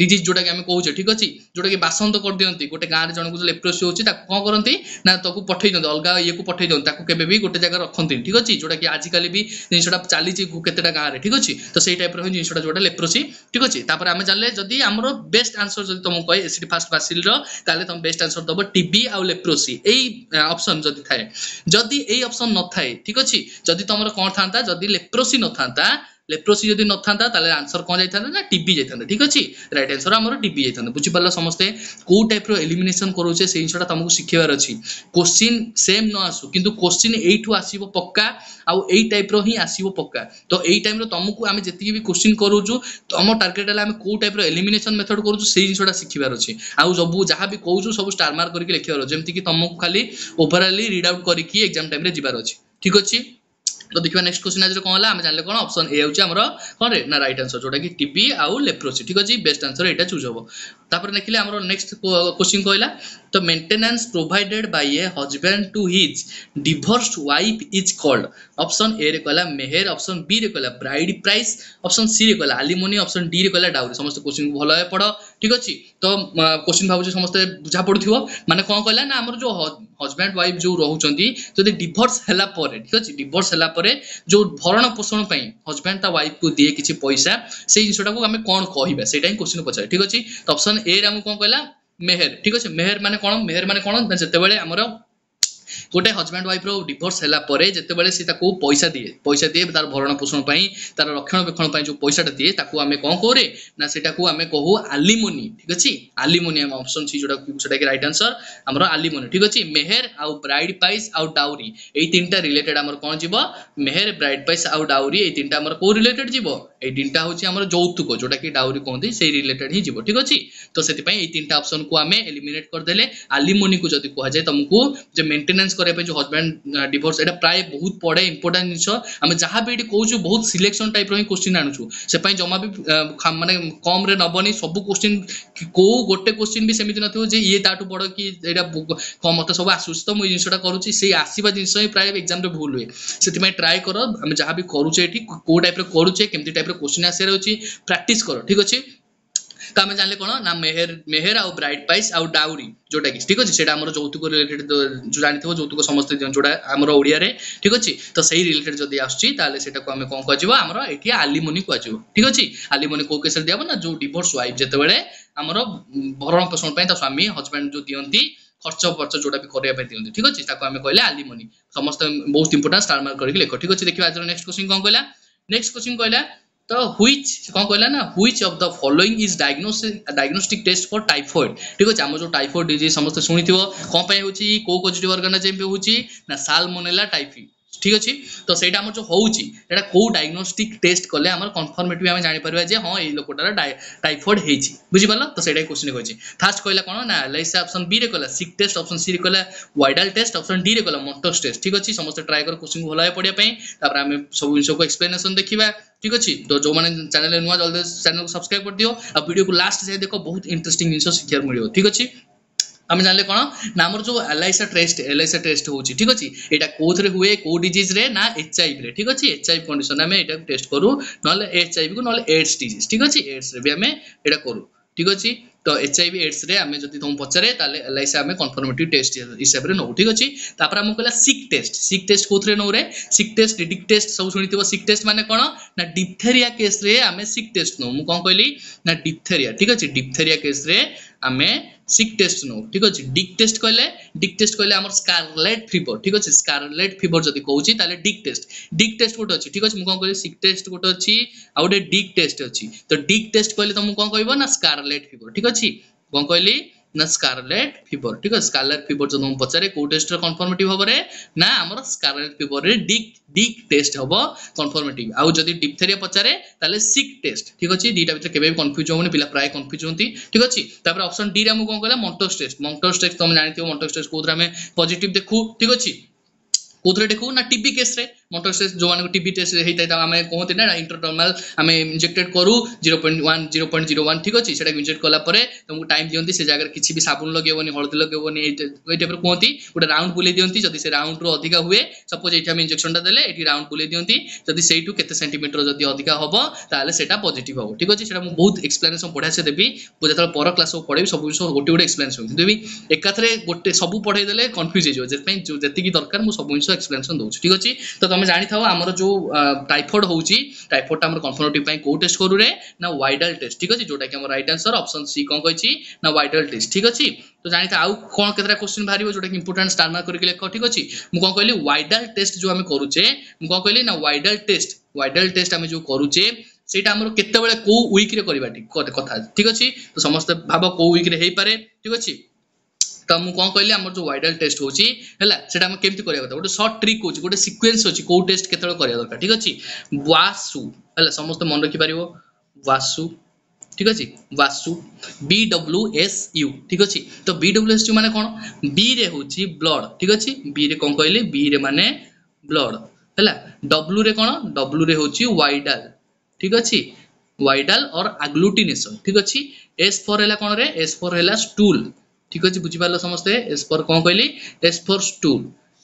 ଡିଜିଜ୍ ଯେଉଁଟାକି ଆମେ କହୁଛେ ଠିକ୍ ଅଛି ଯେଉଁଟାକି ବାସନ୍ତ କରିଦିଅନ୍ତି ଗୋଟେ ଗାଁରେ ଜଣକୁ ଯେଉଁ ଲେପ୍ରୋସି ହେଉଛି ତାକୁ କ'ଣ କରନ୍ତି ନା ତାକୁ ପଠେଇ ଦିଅନ୍ତି ଅଲଗା ଇଏକୁ ପଠେଇ ଦିଅନ୍ତି ତାକୁ କେବେ ବି ଗୋଟେ ଜାଗାରେ ରଖନ୍ତି ରଖନ୍ତିନି ଠିକ ଅଛି ଯେଉଁଟାକି ଆଜିକାଲି ବି ଜିନିଷଟା ଚାଲିଛି କେତେଟା ଗାଁରେ ଠିକ ଅଛି ତ ସେଇ ଟାଇପ୍ର ହିଁ ଜିନିଷଟା ଯେଉଁଟା ଲେପ୍ରୋସି ଠିକ ଅଛି ତାପରେ ଆମେ ଜାଣିଲେ ଯଦି ଆମର ବେଷ୍ଟ ଆନ୍ସର ଯଦି ତମକୁ କହେ ଏସିଡି ଫାଷ୍ଟ ବାସିଲର ତାହେଲେ ତମେ ବେଷ୍ଟ ଆନ୍ସର ଦବ ଟିବି ଆଉ ଲେପ୍ରୋସି ଏଇ ଅପସନ୍ ଯଦି ଥାଏ ଯଦି ଏଇ ଅପସନ୍ ନଥାଏ ଠିକ ଅଛି ଯଦି ତମର କ'ଣ ଥାନ୍ତା ଯଦି ଲେପ୍ରୋସି ନଥାନ୍ତା লেপ্রোসি যদি নথান্তা তাহলে আনসর কোন যাইতান্তা না টিবি যাইতান্তা ঠিক আছে রাইট আনসর আমার টিবি যাইতান্তা বুঝি পারলো সমস্তে কো টাইপর এলিমিনেশন করুছে সেই জিনিসটা তোমাকে শিখিবার আছে কোশ্চিন সেম ন আসু কিন্তু কোশ্চিন এইটু আসিব পক্কা আউ এই টাইপর হি আসিব পক্কা তো এই টাইমরে তোমাকে আমি যেতিকি বি কোশ্চিন করুছু তম টার্গেট হলে আমি কো টাইপর এলিমিনেশন মেথড করুছু সেই জিনিসটা শিখিবার আছে আউ সবু যাহা বি কহুছু সবু স্টার মার্ক করিকি লেখিবার আছে যেমতি কি তোমাকে খালি ওভারঅলি রিড আউট করিকি এক্সাম টাইমরে যাবার আছে ঠিক আছে তো দিবি নেক্সট কোশ্চেন আজিৰ কোন होला আমি জানিলে কোন অপচন এ আউচি আমাৰ কোন ৰে না ৰাইট আনসার জোডা কি টিবি আৰু লেপ্রোসি ঠিক আছে বেষ্ট আনসার এটা চুজ হব তারপরে লিখলে আমার নেক্সট কোশ্চিন কহিলা তো maintenance provided by a husband to his divorced wife is called option A রে কহিলা মেহের অপশন বি রে কহিলা ব্রাইড প্রাইস অপশন সি রে কহিলা আলিমনি অপশন ডি রে কহিলা ডাউরি সমস্ত কোশ্চিন ভাল ভাবে পড় ঠিক আছে তো কোশ্চিন ভাবুছি সমস্তে বুঝা পড়ুথিব মানে কোন কহিলা না আমার যে হজব্যান্ড ওয়াইফ যে রহুচন্তি যদি ডিভোর্স হেলা পরে ঠিক আছে ডিভোর্স হেলা পরে যে ভরণ পোষণ পাই হজব্যান্ড তা ওয়াইফ কু দিয়ে কিছু পয়সা সেই জিনিসটাকে আমি কোন কহিবা সেটা ହିଁ কোশ্চিন পচারে ঠিক আছে তো অপশন ଏଇଟା ଆମକୁ କ'ଣ କହିଲା ମେହେର ଠିକ ଅଛି ମେହେର ମାନେ କ'ଣ ମେହେର ମାନେ କ'ଣ ନା ଯେତେବେଳେ ଆମର ଗୋଟେ ହଜବ୍ୟାଣ୍ଡ ୱାଇଫ୍ର ଡିଭୋର୍ସ ହେଲା ପରେ ଯେତେବେଳେ ସେ ତାକୁ ପଇସା ଦିଏ ପଇସା ଦିଏ ତାର ଭରଣ ପୋଷଣ ପାଇଁ ତାର ରକ୍ଷଣାବେକ୍ଷଣ ପାଇଁ ଯେଉଁ ପଇସାଟା ଦିଏ ତାକୁ ଆମେ କ'ଣ କରେ ନା ସେଟାକୁ ଆମେ କହୁ ଆଲିମୋନି ଠିକ୍ ଅଛି ଆଲିମୋନି ଆମ ଅପସନ୍ ସି ଯେଉଁଟା ଯେଉଁଟାକି ରାଇଟ୍ ଆନ୍ସର ଆମର ଆଲିମୋନି ଠିକ୍ ଅଛି ମେହେର ଆଉ ବ୍ରାଇଡ୍ ପ୍ରାଇସ୍ ଆଉ ଡାଉରି ଏଇ ତିନିଟା ରିଲେଟେଡ୍ ଆମର କ'ଣ ଯିବ ମେହେର ବ୍ରାଇଡ୍ ପ୍ରାଇସ୍ ଆଉ ଡାଉରି ଏଇ ତିନିଟା ଆମର କେଉଁ ରିଲେଟେଡ୍ ଯିବ ଏଇ ତିନିଟା ହେଉଛି ଆମର ଯୌତୁକ ଯେଉଁଟାକି ଡାଉରି କୁହନ୍ତି ସେଇ ରିଲେଟେଡ୍ ହିଁ ଯିବ ଠିକ୍ ଅଛି ତ ସେଥିପାଇଁ ଏଇ ତିନିଟା ଅପସନ୍କୁ ଆମେ ଏଲିମିନେଟ୍ କରିଦେଲେ ଆଲିମୋନିକୁ ଯଦି କୁହାଯାଏ ତମକୁ ଯେ ମେଣ୍ଟେନାନ୍ସ মেন্টেনান্স କରିବା ପାଇଁ ଯେଉଁ ହଜବ୍ୟାଣ୍ଡ ଡିଭୋର୍ସ ଏଇଟା ପ୍ରାୟ ବହୁତ ପଡ଼େ ଇମ୍ପୋର୍ଟାଣ୍ଟ ଜିନିଷ ଆମେ ଯାହା ବି ଏଠି କହୁଛୁ ବହୁତ ସିଲେକ୍ସନ ଟାଇପ୍ର ହିଁ କୋଶ୍ଚିନ୍ ଆଣୁଛୁ ସେ ପାଇଁ ଜମା ବି ମାନେ କମ୍ରେ ନେବନି ସବୁ କୋଶ୍ଚିନ୍ କେଉଁ ଗୋଟେ କୋଶ୍ଚିନ୍ ବି ସେମିତି ନଥିବ ଯେ ଇଏ ତାଠୁ ବଡ଼ କି ଏଇଟା କମ୍ ମୋତେ ସବୁ ଆସୁଛି ତ ମୁଁ ଏଇ ଜିନିଷଟା କରୁଛି ସେଇ ଆସିବା ଜିନିଷ ହିଁ ପ୍ରାୟ ଏକ୍ଜାମ୍ରେ ଭୁଲ ହୁଏ ସେଥିପାଇଁ ଟ୍ରାଏ କର ଆମେ ଯାହା ବି କରୁଛେ ଏଠି କେଉଁ ଟାଇପ୍ର କରୁଛେ କେମିତି ଟାଇପ୍ର କୋଶ୍ଚିନ୍ ଆସିବାର ଅଛି ପ୍ରାକ୍ଟିସ୍ କର ଠିକ୍ ଅଛି ତ ଆମେ ଜାଣିଲେ କ'ଣ ନା ମେହେର ମେହେର ଆଉ ବ୍ରାଇଟ୍ ପ୍ରାଇସ୍ ଆଉ ଡାଉରି ଯେଉଁଟାକି ଠିକ୍ ଅଛି ସେଇଟା ଆମର ଯୌତୁକ ରିଲେଟେଡ୍ ଜାଣିଥିବ ଯୌତୁକ ସମସ୍ତେ ଦିଅନ୍ତି ଯେଉଁଟା ଆମର ଓଡ଼ିଆରେ ଠିକ୍ ଅଛି ତ ସେଇ ରିଲେଟେଡ୍ ଯଦି ଆସୁଛି ତାହେଲେ ସେଟାକୁ ଆମେ କ'ଣ କୁହାଯିବ ଆମର ଏଠି ଆଲିମୋନି କୁହାଯିବ ଠିକ୍ ଅଛି ଆଲିମୋନି କେଉଁ କେସରେ ଦିଆହବ ନା ଯେଉଁ ଡିଭୋର୍ସ ୱାଇଫ୍ ଯେତେବେଳେ ଆମର ଭରଣ ପୋଷଣ ପାଇଁ ତା ସ୍ୱାମୀ ହଜବେଣ୍ଡ ଯେଉଁ ଦିଅନ୍ତି ଖର୍ଚ୍ଚ ଫର୍ଚ୍ଚ ଯୋଉଟା ବି କରିବା ପାଇଁ ଦିଅନ୍ତି ଠିକ୍ ଅଛି ତାକୁ ଆମେ କହିଲେ ଆଲିମନି ସମସ୍ତେ ବହୁତ ଇମ୍ପୋର୍ଟାନ୍ସ ଷ୍ଟାର ମାର୍କ କରିକି ଲେଖ ଠିକ୍ ଅଛି ଦେଖିବା ଆଜିର ନେକ୍ସଟ କୋଶ୍ଚିନ୍ କ'ଣ କହିଲା ନେକ୍ସଟ କୋଶ୍ଚିନ୍ କହିଲା ତ ହ୍ୱିଚ୍ କ'ଣ କହିଲା ନା which of the following is diagnostic diagnostic test for typhoid ଠିକ୍ ଅଛି ଆମର ଯେଉଁ ଟାଇଫଏଡ୍ ଡିଜିଜ୍ ସମସ୍ତେ ଶୁଣିଥିବ କ'ଣ ପାଇଁ ହେଉଛି କୋଉ ପଜିଟିଭ୍ ଅର୍ଗାନିଜିମ୍ ହେଉଛି ନା ସାଲମୋନେଲା ଟାଇଫି ঠিক আছে তো সেইটা আমার যে হচ্ছে এটা কেউ ডায়াগনোস্টিক টেস্ট কলে আমার কনফর্মেটিভ আমি জাঁপারা যে হ্যাঁ এই লোকটার টাইফয়েড হয়েছি বুঝিপার তো সেটা কোশ্চিন কইছে ফার্স্ট কহিলা কোণ না এলআইসি অপশন বি রে কলা সিক টেস্ট অপশন সি রে কলা ওয়াইডাল টেস্ট অপশন ডি রে কলা মন্টস টেস্ট ঠিক আছে সমস্ত ট্রাই কর কোশ্চিন ভালো ভাবে পড়া তারপরে আমি সব জিনিসকে এক্সপ্লেনেসন দেখিবা ঠিক আছে তো जो মানে চ্যানেলে নুয়া জলদি চ্যানেল সাবস্ক্রাইব করে দিও আর ভিডিও কু লাস্ট যাই দেখো বহুত ইন্টারেস্টিং জিনিস শিখিবার মিলিব ঠিক আছে আমি জানলে কোণ না আমার যে এলআইসা টেস্ট এলআইসা টেস্ট হচ্ছে ঠিক আছে এটা কোথে হুয়ে কেউ ডিজিজে না এচআইভি ঠিক আছে এচআইভি কন্ডিশন আমি এটা টেস্ট করু নহলে এচআইভি কু নহলে এইডস ডিজিজ ঠিক আছে এইডস রে আমি এটা করু ঠিক আছে তো এচআইভি এইডস রে আমি যদি তোমাকে পচারে তাহলে এলআইসা আমি কনফর্মেটিভ টেস্ট হিসাবে নেব ঠিক আছে তারপরে আমি কহিলা সিক টেস্ট সিক টেস্ট কোথে নেব রে সিক টেস্ট ডিডিক টেস্ট সব শুনিথিব সিক টেস্ট মানে কোণ না ডিপথেরিয়া কেস রে আমি সিক টেস্ট নেব মু কোন কইলি না ডিপথেরিয়া ঠিক আছে ডিপথেরিয়া কেস রে আমি ସିକ୍ ଟେଷ୍ଟ ନେଉ ଠିକ୍ ଅଛି ଡିକ୍ ଟେଷ୍ଟ କହିଲେ ଡିକ୍ ଟେଷ୍ଟ କହିଲେ ଆମର ସ୍କାରଲେଟ୍ ଫିଭର ଠିକ୍ ଅଛି ସ୍କାରଲେଟ୍ ଫିଭର ଯଦି କହୁଛି ତାହେଲେ ଡିକ୍ ଟେଷ୍ଟ ଡିକ୍ ଟେଷ୍ଟ ଗୋଟେ ଅଛି ଠିକ୍ ଅଛି ମୁଁ କ'ଣ କହିଲି ସିକ୍ ଟେଷ୍ଟ ଗୋଟେ ଅଛି ଆଉ ଗୋଟେ ଡିକ୍ ଟେଷ୍ଟ ଅଛି ତ ଡିକ୍ ଟେଷ୍ଟ କହିଲେ ତମକୁ କ'ଣ କହିବ ନା ସ୍କାରଲେଟ୍ ଫିଭର ଠିକ୍ ଅଛି କ'ଣ କହିଲି ନା ସ୍କାରଲେଟ୍ ଫିବର ଠିକ ଅଛି ସ୍କାରଲେଟ୍ ଫିବର ଯଦି ମୁଁ ପଚାରେ କୋଉ ଟେଷ୍ଟର କନଫର୍ମେଟିଭ ହବରେ ନା ଆମର ସ୍କାରଲେଟ୍ ଫିବରରେ ଡିକ୍ ଡିକ୍ ଟେଷ୍ଟ ହବ କନଫର୍ମେଟିଭ ଆଉ ଯଦି ଡିପ୍ଥେରିଆ ପଚାରେ ତାହେଲେ ସିକ୍ ଟେଷ୍ଟ ଠିକ ଅଛି ଦୁଇଟା ଭିତରେ କେବେ ବି କନଫ୍ୟୁଜ ହବନି ପିଲା ପ୍ରାୟ କନଫ୍ୟୁଜ ହୁଅନ୍ତି ଠିକ ଅଛି ତାପରେ ଅପସନ୍ ଡିରେ ଆମକୁ କଣ କହିଲା ମଣ୍ଟୋସ୍ ଟେଷ୍ଟ ମଣ୍ଟୋସ୍ ଟେଷ୍ଟ ତମେ ଜାଣିଥିବ ମଣ୍ଟୋସ୍ ଟେଷ୍ଟ କୋଉଥିରେ ଆମେ ପଜିଟିଭ ଦେଖୁ ଠିକ ଅଛି କୋଉଥିରେ ଦେଖୁ ନା ଟିବି କେସ୍ରେ મોટોસેસ જોવાનું ଟିଭି ટેસ્ટ ହେଇଥାଏ ତାକୁ ଆମେ କୁହନ୍ତି ନା ଇଣ୍ଟରନର୍ମାଲ ଆମେ ଇଞ୍ଜେକ୍ଟେଡ୍ କରୁ zero point one zero point zero one ଠିକ୍ ଅଛି ସେଟାକୁ ଇଞ୍ଜେକ୍ଟ କଲା ପରେ ତୁମକୁ ଟାଇମ୍ ଦିଅନ୍ତି ସେ ଜାଗାରେ କିଛି ବି ସାବୁନ ଲଗେଇବନି ହଳଦୀ ଲଗେଇବନି ଏଇ ଟାଇପ୍ର କୁହନ୍ତି ଗୋଟେ ରାଉଣ୍ଡ ବୁଲେଇ ଦିଅନ୍ତି ଯଦି ସେ ରାଉଣ୍ଡରୁ ଅଧିକା ହୁଏ ସପୋଜ୍ ଏଇଠି ଆମେ ଇଞ୍ଜେକ୍ସନଟା ଦେଲେ ଏଠି ରାଉଣ୍ଡ ବୁଲେଇ ଦିଅନ୍ତି ଯଦି ସେଇଠୁ କେତେ ସେଣ୍ଟିମିଟର ଯଦି ଅଧିକା ହେବ ତାହେଲେ ସେଟା ପଜିଟିଭ ହେବ ଠିକ୍ ଅଛି ସେଟା ମୁଁ ବହୁତ ଏକ୍ସପ୍ଲାନେସନ୍ ବଢ଼ିଆସେ ଦେବି ମୁଁ ଯେତେବେଳେ ପର କ୍ଲାସ୍ ପଢ଼େଇବି ସବୁ ଜିନିଷ ଗୋଟେ ଗୋଟେ ଏକ୍ସପ୍ଲାନେସନ୍ ଦେବି ଏକାଥରେ ଗୋଟେ ସବୁ ପଢ଼େଇ ଦେଲେ କନଫ୍ୟୁଜ୍ ହେଇଯିବ ସେଥିପାଇଁ ଯେତିକି ଦରକାର ମୁଁ ସବୁ ଜିନିଷ ଏକ୍ସପ୍ଲାନେସନ୍ ଦେଉଛି ଠିକ୍ ଅଛି ତ ତମେ आम जानी आमर जो टाइफड हूँ टाइफडटा आम कनफर्मेटिव कौ टेस्ट करू ना वाइडल टेस्ट ठीक अच्छे जोटा कि आम रईट आनसर अप्सन सी कौन कही ना वाइडल टेस्ट ठीक अच्छे तो जानी था आउ कौन केतटा क्वेश्चन बाहर जोटा कि इंपोर्टां स्टार मार्क करके लेख ठीक अच्छे मुझे कौन कहली वाइडल टेस्ट जो आम करुचे मुझे कौन कहली ना वाइडल टेस्ट वाइडल टेस्ट आम जो करुचे ସେଇଟା ଆମର କେତେବେଳେ କୋଉ ୱିକ୍ରେ କରିବା କଥା ଠିକ ଅଛି ତ ସମସ୍ତେ ଭାବ କୋଉ ୱିକ୍ରେ ହେଇପାରେ ଠିକ ଅଛି তো ମୁଁ କ'ଣ କହିଲି ଆମର ଯେଉଁ ୱାଇଡାଲ ଟେଷ୍ଟ ହେଉଛି ହେଲା ସେଟା ଆମେ କେମିତି କରିବା କଥା ଗୋଟେ ସର୍ଟ ଟ୍ରିକ୍ ହେଉଛି ଗୋଟେ ସିକ୍ୱେନ୍ସ ଅଛି କେଉଁ ଟେଷ୍ଟ କେତେବେଳେ କରିବା ଦରକାର ଠିକ୍ ଅଛି ୱାସୁ ହେଲା ସମସ୍ତେ ମନେ ରଖିପାରିବ ୱାସୁ ঠিক আছে বাসু বি ডব্লু এস ইউ ঠিক আছে তো বি ডব্লু এস ইউ মানে কোণ বি রে হচ্ছে ব্লড ঠিক আছে বি রে কোণ কহিলে বি রে মানে ব্লড হলা ডব্লু রে কোণ ডব্লু রে হচ্ছে ওয়াইডাল ঠিক আছে ওয়াইডাল অর আগ্লুটিনেসন ঠিক আছে এস ফর হেলা কোণ রে এস ফর হেলা স্টুল ঠিক আছে বুঝিপারল সমস্তে এস ফর কম কহিলি S for stool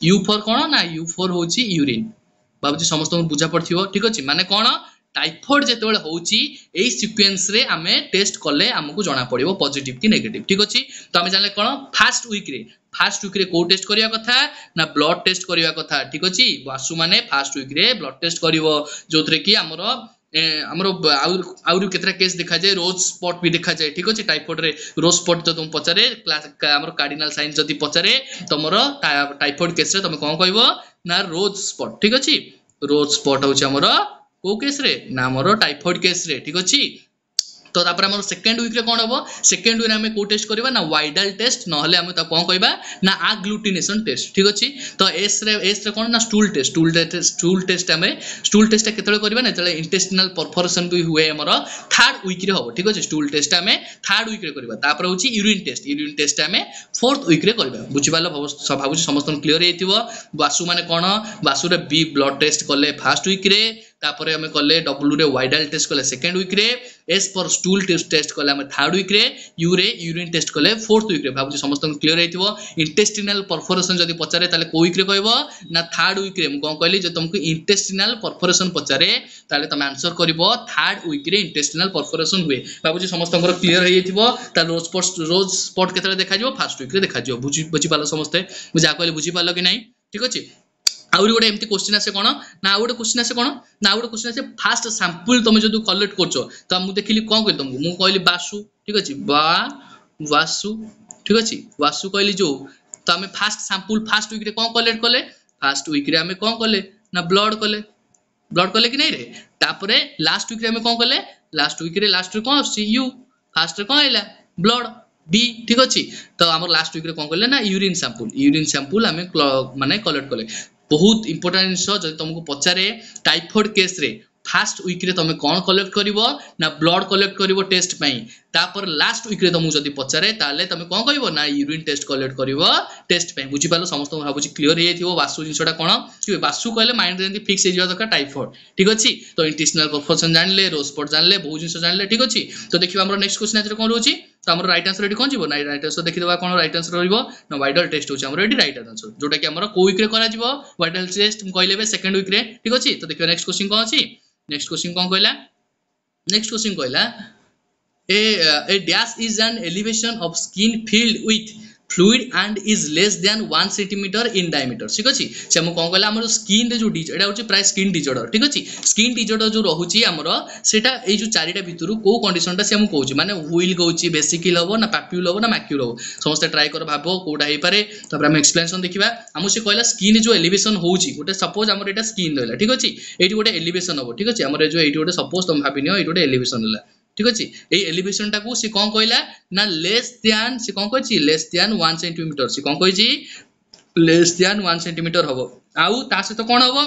U for কোণ না ইউ ফর হচ্ছে ইউরিন ভাবুছি সমস্ত বুঝা পড়িব ঠিক আছে মানে কোণ টাইফয়েড যেতবে হচ্ছে এই সিকুয়েন্সরে আমি টেস্ট কলে আমি জনা পড়ব পজিটিভ কি নেগেটিভ ঠিক আছে তো আমি জানলে কোণ ফার্স্ট উইক্রে ফার্স্ট উইক্রে কেউ টেস্ট করা কথা না ব্লড টেস্ট করা কথা ঠিক আছে বাসু মানে ফার্স্ট উইক্রে ব্লড টেস্ট করব যে কি আমার ଆମର ଆଉ ଆହୁରି କେତେଟା କେସ୍ ଦେଖାଯାଏ ରୋଜ୍ ସ୍ପଟ୍ ବି ଦେଖାଯାଏ ଠିକ୍ ଅଛି ଟାଇଫଏଡ଼ରେ ରୋଜ୍ ସ୍ପଟ୍ ଯଦି ତୁମକୁ ପଚାରେ ଆମର କାର୍ଡିନାଲ ସାଇନ୍ସ ଯଦି ପଚାରେ ତୁମର ଟାଇଫଏଡ୍ କେସ୍ରେ ତୁମେ କ'ଣ କହିବ ନା ରୋଜ୍ ସ୍ପଟ୍ ଠିକ୍ ଅଛି ରୋଜ୍ ସ୍ପଟ୍ ହେଉଛି ଆମର କେଉଁ କେସ୍ରେ ନା ଆମର ଟାଇଫଏଡ୍ କେସ୍ରେ ଠିକ୍ ଅଛି তো ତାପରେ ଆମର ସେକେଣ୍ଡ ୱିକ୍ରେ କ'ଣ ହେବ ସେକେଣ୍ଡ ୱିକ୍ରେ ଆମେ କେଉଁ ଟେଷ୍ଟ କରିବା ନା ୱାଇଡାଲ ଟେଷ୍ଟ ନହେଲେ ଆମେ ତାକୁ କ'ଣ କହିବା ନା ଆଗ୍ଲୁଟିନେସନ୍ ଟେଷ୍ଟ ଠିକ୍ ଅଛି ତ ଏସ୍ରେ ଏସ୍ରେ କ'ଣ ନା stool test stool stool test ଆମେ ଷ୍ଟୁଲ୍ ଟେଷ୍ଟଟା କେତେବେଳେ କରିବା ନା ଯେତେବେଳେ ଇଣ୍ଟେଷ୍ଟିନାଲ ପରଫରେସନ୍ ବି ହୁଏ ଆମର ଥାର୍ଡ ୱିକ୍ରେ ହେବ ଠିକ୍ ଅଛି ଷ୍ଟୁଲ୍ ଟେଷ୍ଟ ଆମେ ଥାର୍ଡ ୱିକ୍ରେ କରିବା ତାପରେ ହେଉଛି ୟୁରିନ୍ ଟେଷ୍ଟ ୟୁରିନ୍ ଟେଷ୍ଟ ଆମେ ଫୋର୍ଥ ୱିକ୍ରେ କରିବା ବୁଝିପାରିଲ ଭାବୁଛି ସମସ୍ତଙ୍କୁ କ୍ଲିଅର ହେଇଥିବ ବାସୁ ମାନେ କ'ଣ ବାସୁରେ ବି ବ୍ଲଡ୍ ଟେଷ୍ଟ କଲେ ଫାର୍ଷ୍ଟ ୱିକ୍ରେ তাপরে আমি কলে ডব্লু রে ওয়াইডাল টেস্ট কলে সেকেন্ড উইক রে এস ফর স্টুল টেস্ট কলে আমি থার্ড উইক রে ইউ রে ইউরিন টেস্ট কলে ফোর্থ উইক রে ভাবুছি সমস্ত ক্লিয়ার হইতিব ইন্টেস্টিনাল পরফোরেসন যদি পচারে তাহলে কোউ উইক রে কইব না থার্ড উইক রে মু কোন কইলি যে তোমাকে ইন্টেস্টিনাল পরফোরেসন পচারে তাহলে তুমি আনসার করিব থার্ড উইক রে ইন্টেস্টিনাল পরফোরেসন হুয়ে ভাবুছি সমস্তଙ୍କର କ୍ଲିଅର ହେଇଯାଇଥିବ ତା ରୋଜ୍ ସ୍ପଟ୍ ରୋଜ୍ ସ୍ପଟ୍ କେତେବେଳେ ଦେଖାଯିବ ଫାର୍ଷ୍ଟ ୱିକ୍ରେ ଦେଖାଯିବ ବୁଝି ବୁଝିପାରିଲ ସମସ୍ତେ ମୁଁ ଯାହା କହିଲେ ବୁଝିପାରିଲ କି ନାହିଁ ଠିକ୍ ଅଛି ଆହୁରି ଗୋଟେ ଏମିତି କୋଶ୍ଚିନ୍ ଆସେ କ'ଣ ନା ଆଉ ଗୋଟେ କୋଶ୍ଚିନ୍ ଆସେ କ'ଣ ନା ଆଉ ଗୋଟେ କୋଶ୍ଚିନ୍ ଆସେ ଫାଷ୍ଟ ସାମ୍ପୁଲ୍ ତମେ ଯଦି କଲେକ୍ଟ କରୁଛ ତ ମୁଁ ଦେଖିଲି କ'ଣ କହିଲି ତମକୁ ମୁଁ କହିଲି ବାସୁ ଠିକ୍ ଅଛି ବା ବାସୁ ଠିକ୍ ଅଛି ବାସୁ କହିଲି ଯେଉଁ ତ ଆମେ ଫାଷ୍ଟ ସାମ୍ପୁଲ୍ ଫାଷ୍ଟ ୱିକ୍ରେ କ'ଣ କଲେକ୍ଟ କଲେ ଫାଷ୍ଟ ୱିକ୍ରେ ଆମେ କ'ଣ କଲେ ନା ବ୍ଲଡ୍ କଲେ ବ୍ଲଡ୍ କଲେ କି ନାଇଁରେ ତାପରେ ଲାଷ୍ଟ ୱିକ୍ରେ ଆମେ କ'ଣ କଲେ ଲାଷ୍ଟ ୱିକ୍ରେ ଲାଷ୍ଟରେ କ'ଣ ଆସୁଛି ୟୁ ଫାଷ୍ଟରେ କ'ଣ ହେଲା ବ୍ଲଡ୍ ଡି ଠିକ୍ ଅଛି ତ ଆମର ଲାଷ୍ଟ ୱିକ୍ରେ କ'ଣ କଲେ ନା ୟୁରିନ୍ ସାମ୍ପୁଲ୍ ୟୁରିନ୍ ସାମ୍ପୁଲ୍ ଆମେ ମାନେ କଲେକ୍ଟ କଲେ ବହୁତ ଇମ୍ପୋର୍ଟାଣ୍ଟ ଜିନିଷ ଯଦି ତୁମକୁ ପଚାରେ ଟାଇଫଏଡ୍ କେସ୍ରେ ଫାର୍ଷ୍ଟ ୱିକ୍ରେ ତୁମେ କ'ଣ କଲେକ୍ଟ କରିବ ନା ବ୍ଲଡ୍ କଲେକ୍ଟ କରିବ ଟେଷ୍ଟ ପାଇଁ ତାପରେ ଲାଷ୍ଟ ୱିକରେ ତମକୁ ଯଦି ପଚାରେ ତାହେଲେ ତମେ କ'ଣ କରିବ ନା ୟୁରିନ୍ ଟେଷ୍ଟ କଲେକ୍ଟ କରିବ ଟେଷ୍ଟ ପାଇଁ ବୁଝିପାରିଲ ସମସ୍ତଙ୍କୁ ଭାବୁଛି କ୍ଲିଅର ହେଇଯାଇଥିବ ବାସୁ ଜିନିଷଟା କ'ଣ କି ବାସୁ କହିଲେ ମାଇଣ୍ଡରେ ଯେମିତି ଫିକ୍ସ ହେଇଯିବା ଦରକାର ଟାଇଫଏଡ୍ ଠିକ ଅଛି ତ ଇଣ୍ଟେସ୍ଟିନାଲ ପରଫକ୍ସନ୍ ଜାଣିଲେ ରୋସ୍ପଟ୍ ଜାଣିଲେ ବହୁତ ଜିନିଷ ଜାଣିଲେ ଠିକ ଅଛି ତ ଦେଖିବା ଆମର ନେକ୍ସଟ କ୍ୱେଶ୍ଚନ୍ ଆଜିରେ କ'ଣ ରହୁଛି তো আমার রাইট আনসর এটি কোণ যাব না রাইট আনসর দেখিদেবা কোণ রাইট আনসর রহব না ওয়াইডল টেস্ট হচ্ছে আমার এটি রাইট আনসর যেটা কি আমার কেউ উইক্রে করা যাব ওয়াইডল টেস্ট কইলে এবে সেকেন্ড উইক্রে ঠিক আছে তো দেখিবা নেক্সট কোশ্চিন কোণ আছে নেক্সট কোশ্চিন কোণ কইলা নেক্সট কোশ্চিন কইলা a, uh, a dash is an elevation of skin filled with fluid and is less than 1 centimeter in diameter ঠিক আছে সে মু কোন কইলা আমার স্কিন রে যে ডিজ এটা হচ্ছে প্রায় স্কিন ডিজর্ডার ঠিক আছে স্কিন ডিজর্ডার যে রহুচি আমার সেটা এই যে চারিটা ভিতর কো কন্ডিশনটা সে মু কউছি মানে হুইল কউছি বেসিক্যাল হবো না পাপিউল হবো না ম্যাকিউল হবো সমস্ত ট্রাই কর ভাবো কোটা হই পারে তারপরে আমি এক্সপ্লেনেশন দেখিবা আমু সে কইলা স্কিন যে এলিভেশন হউচি গোটে সাপোজ আমার এটা স্কিন রইলা ঠিক আছে এইটি গোটে এলিভেশন হবো ঠিক আছে আমার যে এইটি গোটে সাপোজ তুমি ভাবি নিও এইটি গোটে এলিভেশন হলা ঠিক ଅଛି ଏଇ ଏଲିଭେସନଟାକୁ ସେ କ'ଣ କହିଲା ନା ଲେସ୍ ଦ୍ୟାନ୍ ସେ କ'ଣ କହିଛି ଲେସ୍ ଦ୍ୟାନ୍ ୱାନ୍ ସେଣ୍ଟିମିଟର ସେ କ'ଣ କହିଛି ଲେସ୍ ଦ୍ୟାନ୍ ୱାନ୍ ସେଣ୍ଟିମିଟର ହେବ ଆଉ ତା ସହିତ କ'ଣ ହେବ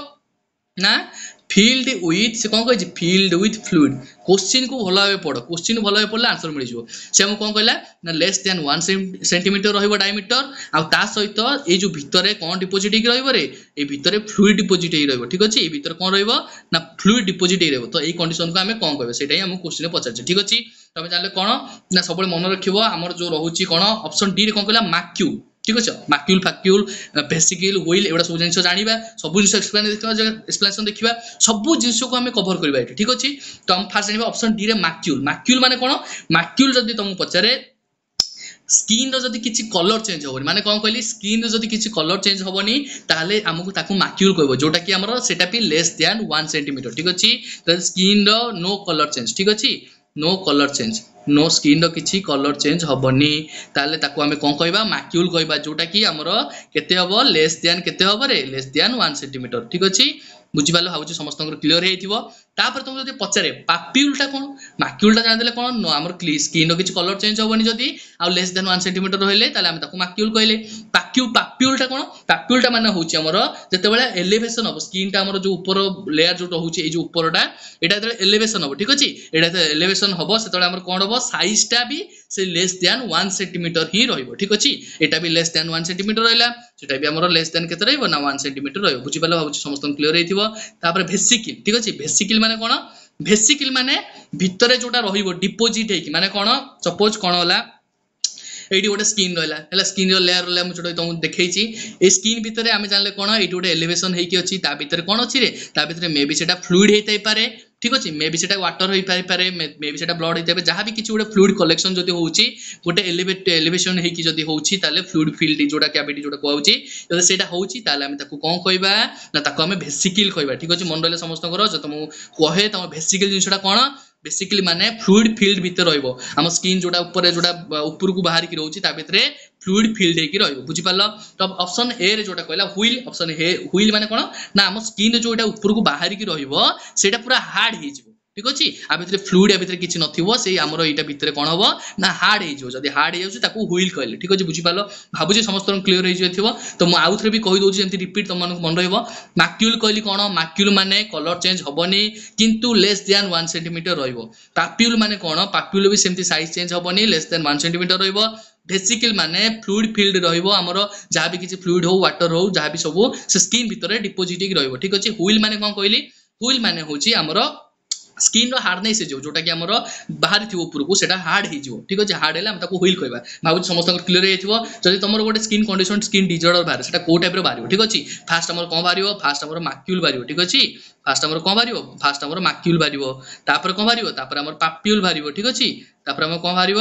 ନା ফিল্ড ୱିଥ୍ ସେ କ'ଣ କହିଛି ଫିଲ୍ଡ ୱିଥ୍ ଫ୍ଲୁଇଡ୍ କୋଶ୍ଚିନ୍କୁ ଭଲ ଭାବେ ପଢ଼ କୋଶ୍ଚିନ୍ ଭଲ ଭାବେ ପଢ଼ିଲେ ଆନ୍ସର୍ ମିଳିଯିବ ସେ ଆମକୁ କ'ଣ କହିଲା ନା ଲେସ୍ ଦେନ୍ ୱାନ୍ ସେଣ୍ଟିମିଟର ରହିବ ଡାଇମିଟର ଆଉ ତା ସହିତ ଏଇ ଯେଉଁ ଭିତରେ କ'ଣ ଡିପୋଜିଟ୍ ହେଇକି ରହିବ ରେ ଏଇ ଭିତରେ ଫ୍ଲୁଇଡ୍ ଡିପୋଜିଟ୍ ହେଇ ରହିବ ଠିକ୍ ଅଛି ଏଇ ଭିତରେ କ'ଣ ରହିବ ନା ଫ୍ଲୁଇଡ୍ ଡିପୋଜିଟ୍ ହେଇ ରହିବ ତ ଏଇ କଣ୍ଡିସନକୁ ଆମେ କ'ଣ କହିବା ସେଇଟା ହିଁ ଆମକୁ କୋଶ୍ଚିନ୍ରେ ପଚାରିଛେ ଠିକ୍ ଅଛି ତମେ ଜାଣିଲେ କ'ଣ ନା ସବୁବେଳେ ମନେ ରଖିବ ଆମର ଯେଉଁ ରହୁଛି କ'ଣ ଅପସନ୍ ଡିରେ କ'ଣ କହିଲା ମାକ୍ୟୁ ঠিক ଅଛି ମାକ୍ୟୁଲ୍ ଫାକ୍ୟୁଲ୍ ଭେସିକିଲ୍ ହୁଇଲ୍ ଏଗୁଡ଼ା ସବୁ ଜିନିଷ ଜାଣିବା ସବୁ ଜିନିଷ ଏକ୍ସପ୍ଲାନେସନ୍ ଦେଖିବା ସବୁ ଜିନିଷକୁ ଆମେ କଭର କରିବା ଏଠି ଠିକ୍ ଅଛି ତ ଆମେ ଫାର୍ଷ୍ଟ ଜାଣିବା ଅପସନ୍ ଡିରେ ମାକ୍ୟୁଲ୍ ମାକ୍ୟୁଲ୍ ମାନେ କ'ଣ ମାକ୍ୟୁଲ୍ ଯଦି ତମକୁ ପଚାରେ ସ୍କିନ୍ର ଯଦି କିଛି କଲର୍ ଚେଞ୍ଜ ହେବନି ମାନେ କ'ଣ କହିଲି ସ୍କିନ୍ର ଯଦି କିଛି କଲର୍ ଚେଞ୍ଜ ହେବନି ତାହେଲେ ଆମକୁ ତାକୁ ମାକ୍ୟୁଲ୍ କହିବ ଯେଉଁଟାକି ଆମର ସେଟା ବି ଲେସ୍ ଦ୍ୟାନ୍ ୱାନ୍ ସେଣ୍ଟିମିଟର ଠିକ୍ ଅଛି ତ ସ୍କିନ୍ର ନୋ କଲର୍ ଚେଞ୍ଜ ଠିକ୍ ଅଛି no colour change no skin किसी कलर चेंज हेनी ताले ताको आम कौन कहवा माक्यूल कहवा जोटा कि आमर केते हम लेस दियान केते हम रे लेस दियान 1 सेंटीमीटर ठीक अच्छे বুঝিপারিল ভাবুছি সমস্তর ক্লিয়র হয়েছিল তাপরে তুমি যদি পচারে পাপিউলটা কোণ মাকিউলটা জাঁদেলে কোণ আমার স্কিনর কিছু কলর চেঞ্জ হবনি যদি আেস দেন ওয়ান সেটিমিটর রহলে তাহলে আমি তাকে মাকিউল কহিলে পাকিউ পাপিউলটা কোণ পাপিউলটা মানে হচ্ছে আমার যেতবে এলিভেসন হব স্কিনটা আমার যে উপর লেয়ার যে রয়েছে এই যে উপরটা এটা যেত এলিভেসন হব ঠিক আছে এটা যেত এলিভেসন হব সেতবে আমার কোণ হব সাইজটা বি ସେ ଲେସ୍ ଦ୍ୟାନ୍ ୱାନ୍ ସେଣ୍ଟିମିଟର ହିଁ ରହିବ ଠିକ୍ ଅଛି ଏଇଟା ବି ଲେସ୍ ଦ୍ୟାନ୍ ୱାନ୍ ସେଣ୍ଟିମିଟର ରହିଲା ସେଟା ବି ଆମର ଲେସ୍ ଦ୍ୟାନ୍ କେତେ ରହିବ ନା ୱାନ୍ ସେଣ୍ଟିମିଟର ରହିବ ବୁଝିପାରିଲ ଭାବୁଛି ସମସ୍ତଙ୍କୁ କ୍ଲିୟର ହେଇଥିବ ତାପରେ ଭେସିକିଲ୍ ଠିକ୍ ଅଛି ଭେସିକିଲ୍ ମାନେ କ'ଣ ଭେସିକିଲ୍ ମାନେ ଭିତରେ ଯୋଉଟା ରହିବ ଡିପୋଜିଟ୍ ହେଇକି ମାନେ କ'ଣ ସପୋଜ୍ କ'ଣ ହେଲା এইটি গোটে স্কিন রহলা হলে স্কিন লেয়ার রহলা মু যেটা তোমাকে দেখাইছি এই স্কিন ভিতরে আমি জানলে কোণ এইটি গোটে এলিভেশন হয়েকি অছি তা ভিতরে কোণ অছি রে তা ভিতরে মে বি সেটা ফ্লুইড হয়ে থাইপারে ঠিক ଅଛି ମେ ବି ସେଟା ୱାଟର ହେଇପାରିପାରେ ମେ ବି ସେଟା ବ୍ଲଡ୍ ହେଇଥିବେ ଯାହା ବି କିଛି ଗୋଟେ ଫ୍ଲୁଇଡ୍ କଲେକ୍ସନ୍ ଯଦି ହେଉଛି ଗୋଟେ ଏଲିଭେଟ୍ ଏଲିଭେସନ୍ ହେଇକି ଯଦି ହେଉଛି ତାହେଲେ ଫ୍ଲୁଇଡ୍ ଫିଲ୍ଡ ଯେଉଁଟା କ୍ୟାଭିଟି ଯେଉଁଟା କୁହାହେଉଛି ଯଦି ସେଇଟା ହେଉଛି ତାହେଲେ ଆମେ ତାକୁ କ'ଣ କହିବା ନା ତାକୁ ଆମେ ଭେସିକିଲ୍ କହିବା ଠିକ୍ ଅଛି ମନେ ରହିଲେ ସମସ୍ତଙ୍କର ଯଦି ମୁଁ କହେ ତମ ଭେସିକିଲ୍ ଜିନିଷଟା କ'ଣ বেসিক্যালি মানে ফ্লুইড ফিল্ড ভিতরে রহব আমার স্কিন যেটা উপরে যেটা উপরকু বাহারিকি রয়েছে তা ভিতরে ফ্লুইড ফিল্ড হয়ে রহব বুঝিপাল তো অপসন এ রে যেটা কহিলা হুইল অপসন এ হুইল মানে কোণ না আমার স্কিন যেটা উপরক বাহারিকি রহব সেটা পুরা হার্ড হয়ে যাব ঠিক আছে আ ভিতরে ফ্লুইড আ ভিতরে কিছু নথিব সেই আমার এইটা ভিতরে কোণ হব না হার্ড হয়ে যাব যদি হার্ড হয়ে যাচ্ছে তাকে হুইল কহিলে ঠিক আছে বুঝিপাল ভাবুছি সমস্ত ক্লিয়ার হয়ে যাইথিব তো মু আউথরে বি কই দউছি এমতি রিপিট তোমাদের মনে রহব মাকিউল কহিলি কোণ মাকিউল মানে কলর চেঞ্জ হবনি কিন্তু লেস দ্যান 1 সেন্টিমিটার রহব পাপিউল মানে কোণ পাপিউল বি সেমতি সাইজ চেঞ্জ হবনি লেস দ্যান 1 সেন্টিমিটার রহব ভেসিকল মানে ফ্লুইড ফিল্ড রহব আমার যা বি কিছু ফ্লুইড হোক ওয়াটর হোক যা বি সবু সে স্কিন ভিতরে ডিপোজিট হয়ে রহব ঠিক আছে হুইল মানে কম কহিলি হুইল মানে হচ্ছে আমার ସ୍କିନ୍ର ହାର୍ଡନେସ୍ ହେଇଯିବ ଯେଉଁଟାକି ଆମର ବାହାରିଥିବ ଉପରକୁ ସେଇଟା ହାର୍ଡ ହେଇଯିବ ଠିକ୍ ଅଛି ହାର୍ଡ ହେଲେ ଆମେ ତାକୁ ହୁଇଲ୍ କହିବା ଭାବୁଛି ସମସ୍ତଙ୍କର କ୍ଲିୟର ହେଇଯାଇଥିବ ଯଦି ତମର ଗୋଟେ ସ୍କିନ୍ କଣ୍ଡିସନ୍ ସ୍କିନ୍ ଡିଜର୍ଡର ବାହାରେ ସେଇଟା କେଉଁ ଟାଇପ୍ର ବାହାରିବ ଠିକ୍ ଅଛି ଫାର୍ଷ୍ଟ ଆମର କ'ଣ ବାହାରିବ ଫାର୍ଷ୍ଟ ଆମର ମାକ୍ୟୁଲ୍ ବାହାରିବ ଠିକ୍ ଅଛି ଫାର୍ଷ୍ଟ ଆମର କ'ଣ ବାହାରିବ ଫାର୍ଷ୍ଟ ଆମର ମାକ୍ୟୁଲ୍ ବାହାରିବ ତାପରେ କ'ଣ ବାହାରିବ ତାପରେ ଆମର ପାପ୍ୟୁଲ୍ ବାହାରିବ ଠିକ୍ ଅଛି ତାପରେ ଆମର କ'ଣ ବାହାରିବ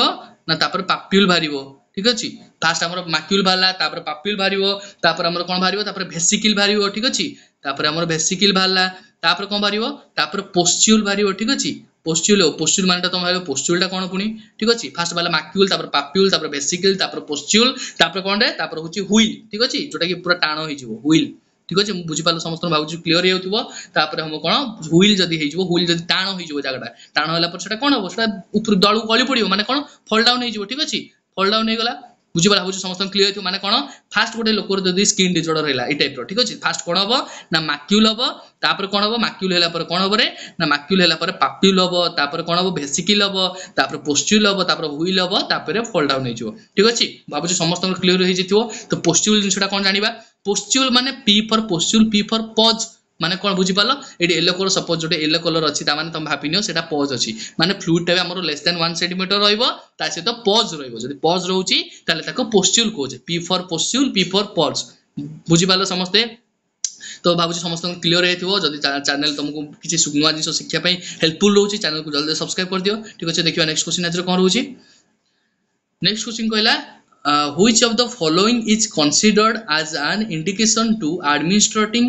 ନା ତାପରେ ପାପ୍ୟୁଲ ବାହାରିବ ঠিক ଅଛି ফার্স্ট আমার মাকিউল বাহারা তাপরে পাপিউল বাহার তাপরে আমার কোণ বাহার তাপরে ভেসিকিল বাহার ঠিক আছে তাপরে আমার ভেসিকিল বাহারা তাপরে কোণ বাহার তাপরে পোশ্চিউল বাহার ঠিক আছে পোশ্চিউল পোশ্চিউল মানেটা তোমার ভাবো পোশ্চিউলটা কোণ পুনি ঠিক আছে ফার্স্ট বাহারা মাকিউল তাপরে পাপিউল তাপরে ভেসিকিল তাপরে পোশ্চিউল তাপরে কোণরে তাপরে হচ্ছে হুইল ঠিক আছে যেটা কি পুরা টাণ হয়ে যাব হুইল ঠিক আছে ମୁଁ ବୁଝିପାରିଲି ସମସ୍ତଙ୍କୁ ଭାବୁଛି କ୍ଲିୟର ହେଇଯାଉଥିବ ତାପରେ ଆମ କ'ଣ ହୁଇଲ ଯଦି ହେଇଯିବ ହୁଇଲ ଯଦି ଟାଣ ହେଇଯିବ ଜାଗାଟା ଟାଣ ହେଲା ପରେ ସେଟା କ'ଣ ହବ ସେଟା ଉପରୁ ଦଳକୁ ଗଳି ପଡ଼ିବ ମାନେ କ'ଣ ଫଲ୍ ଡାଉନ୍ ହେଇଯିବ ଠିକ ଅଛି ଫଲ୍ ଡାଉନ୍ ହେଇଗଲା ବୁଝିପାରିଲା ଭାବୁଛି ସମସ୍ତଙ୍କୁ କ୍ଲିୟର ହେଇଥିବ ମାନେ କ'ଣ ଫାଷ୍ଟ ଗୋଟେ ଲୋକର ଯଦି ସ୍କିନ୍ ଡିଜର୍ଡର ହେଲା ଏଇ ଟାଇପ୍ର ଠିକ ଅଛି ଫାଷ୍ଟ କ'ଣ ହବ ନା ମାକ୍ୟୁଲ ହବ ତାପରେ କ'ଣ ହବ ମାକ୍ୟୁଲ ହେଲା ପରେ କ'ଣ ହବରେ ନା ମାକ୍ୟୁଲ ହେଲା ପରେ ପାପ୍ୟୁଲ ହବ ତାପରେ କ'ଣ ହବ ଭେସିକିଲ ହବ ତାପରେ ପୋଷ୍ଟ୍ୟୁଲ ହବ ତାପରେ ହୁଇଲ ହବ ତାପରେ ଫଲ୍ ଡାଉନ୍ ହେଇଯିବ ଠିକ ଅଛି ଭାବୁଛି ସମସ୍ତଙ୍କର କ୍ଲିୟର ହେଇଯାଇଥିବ ତ ପୋଷ୍ଟ୍ୟୁଲ ଜିନିଷଟା କ'ଣ ଜାଣିବା পোশ্চুল মানে P for pustule P for pus মানে কোণ বুঝিপাল এটি ইয়েলো কলর সপোজ যেটা ইয়েলো কলর অছি তা মানে তুমি ভাবি নিও সেটা পজ অছি মানে ফ্লুইডটা বি আমার লেস দেন ওয়ান সেটিমিটর রহব তা সহ পজ রহব যদি পজ রয়েছে তাহলে তাকে পোশ্চুল কোচে P for pustule P for pus বুঝিপাল সমস্তে তো ভাবুছি সমস্ত ক্লিয়ার হয়েছিল যদি চ্যানেল তোমাকে কিছু নূয়া জিনিস শিক্ষা পাই হেল্পফুল রয়েছে চ্যানেলকে জলদি সবসক্রাইব করে দিও ঠিক আছে দেখিবা নেক্সট কোশ্চিন আজকে কোণ রয়েছে নেক্সট কোশ্চিন কহিলা uh, which of the following is considered as an indication to administering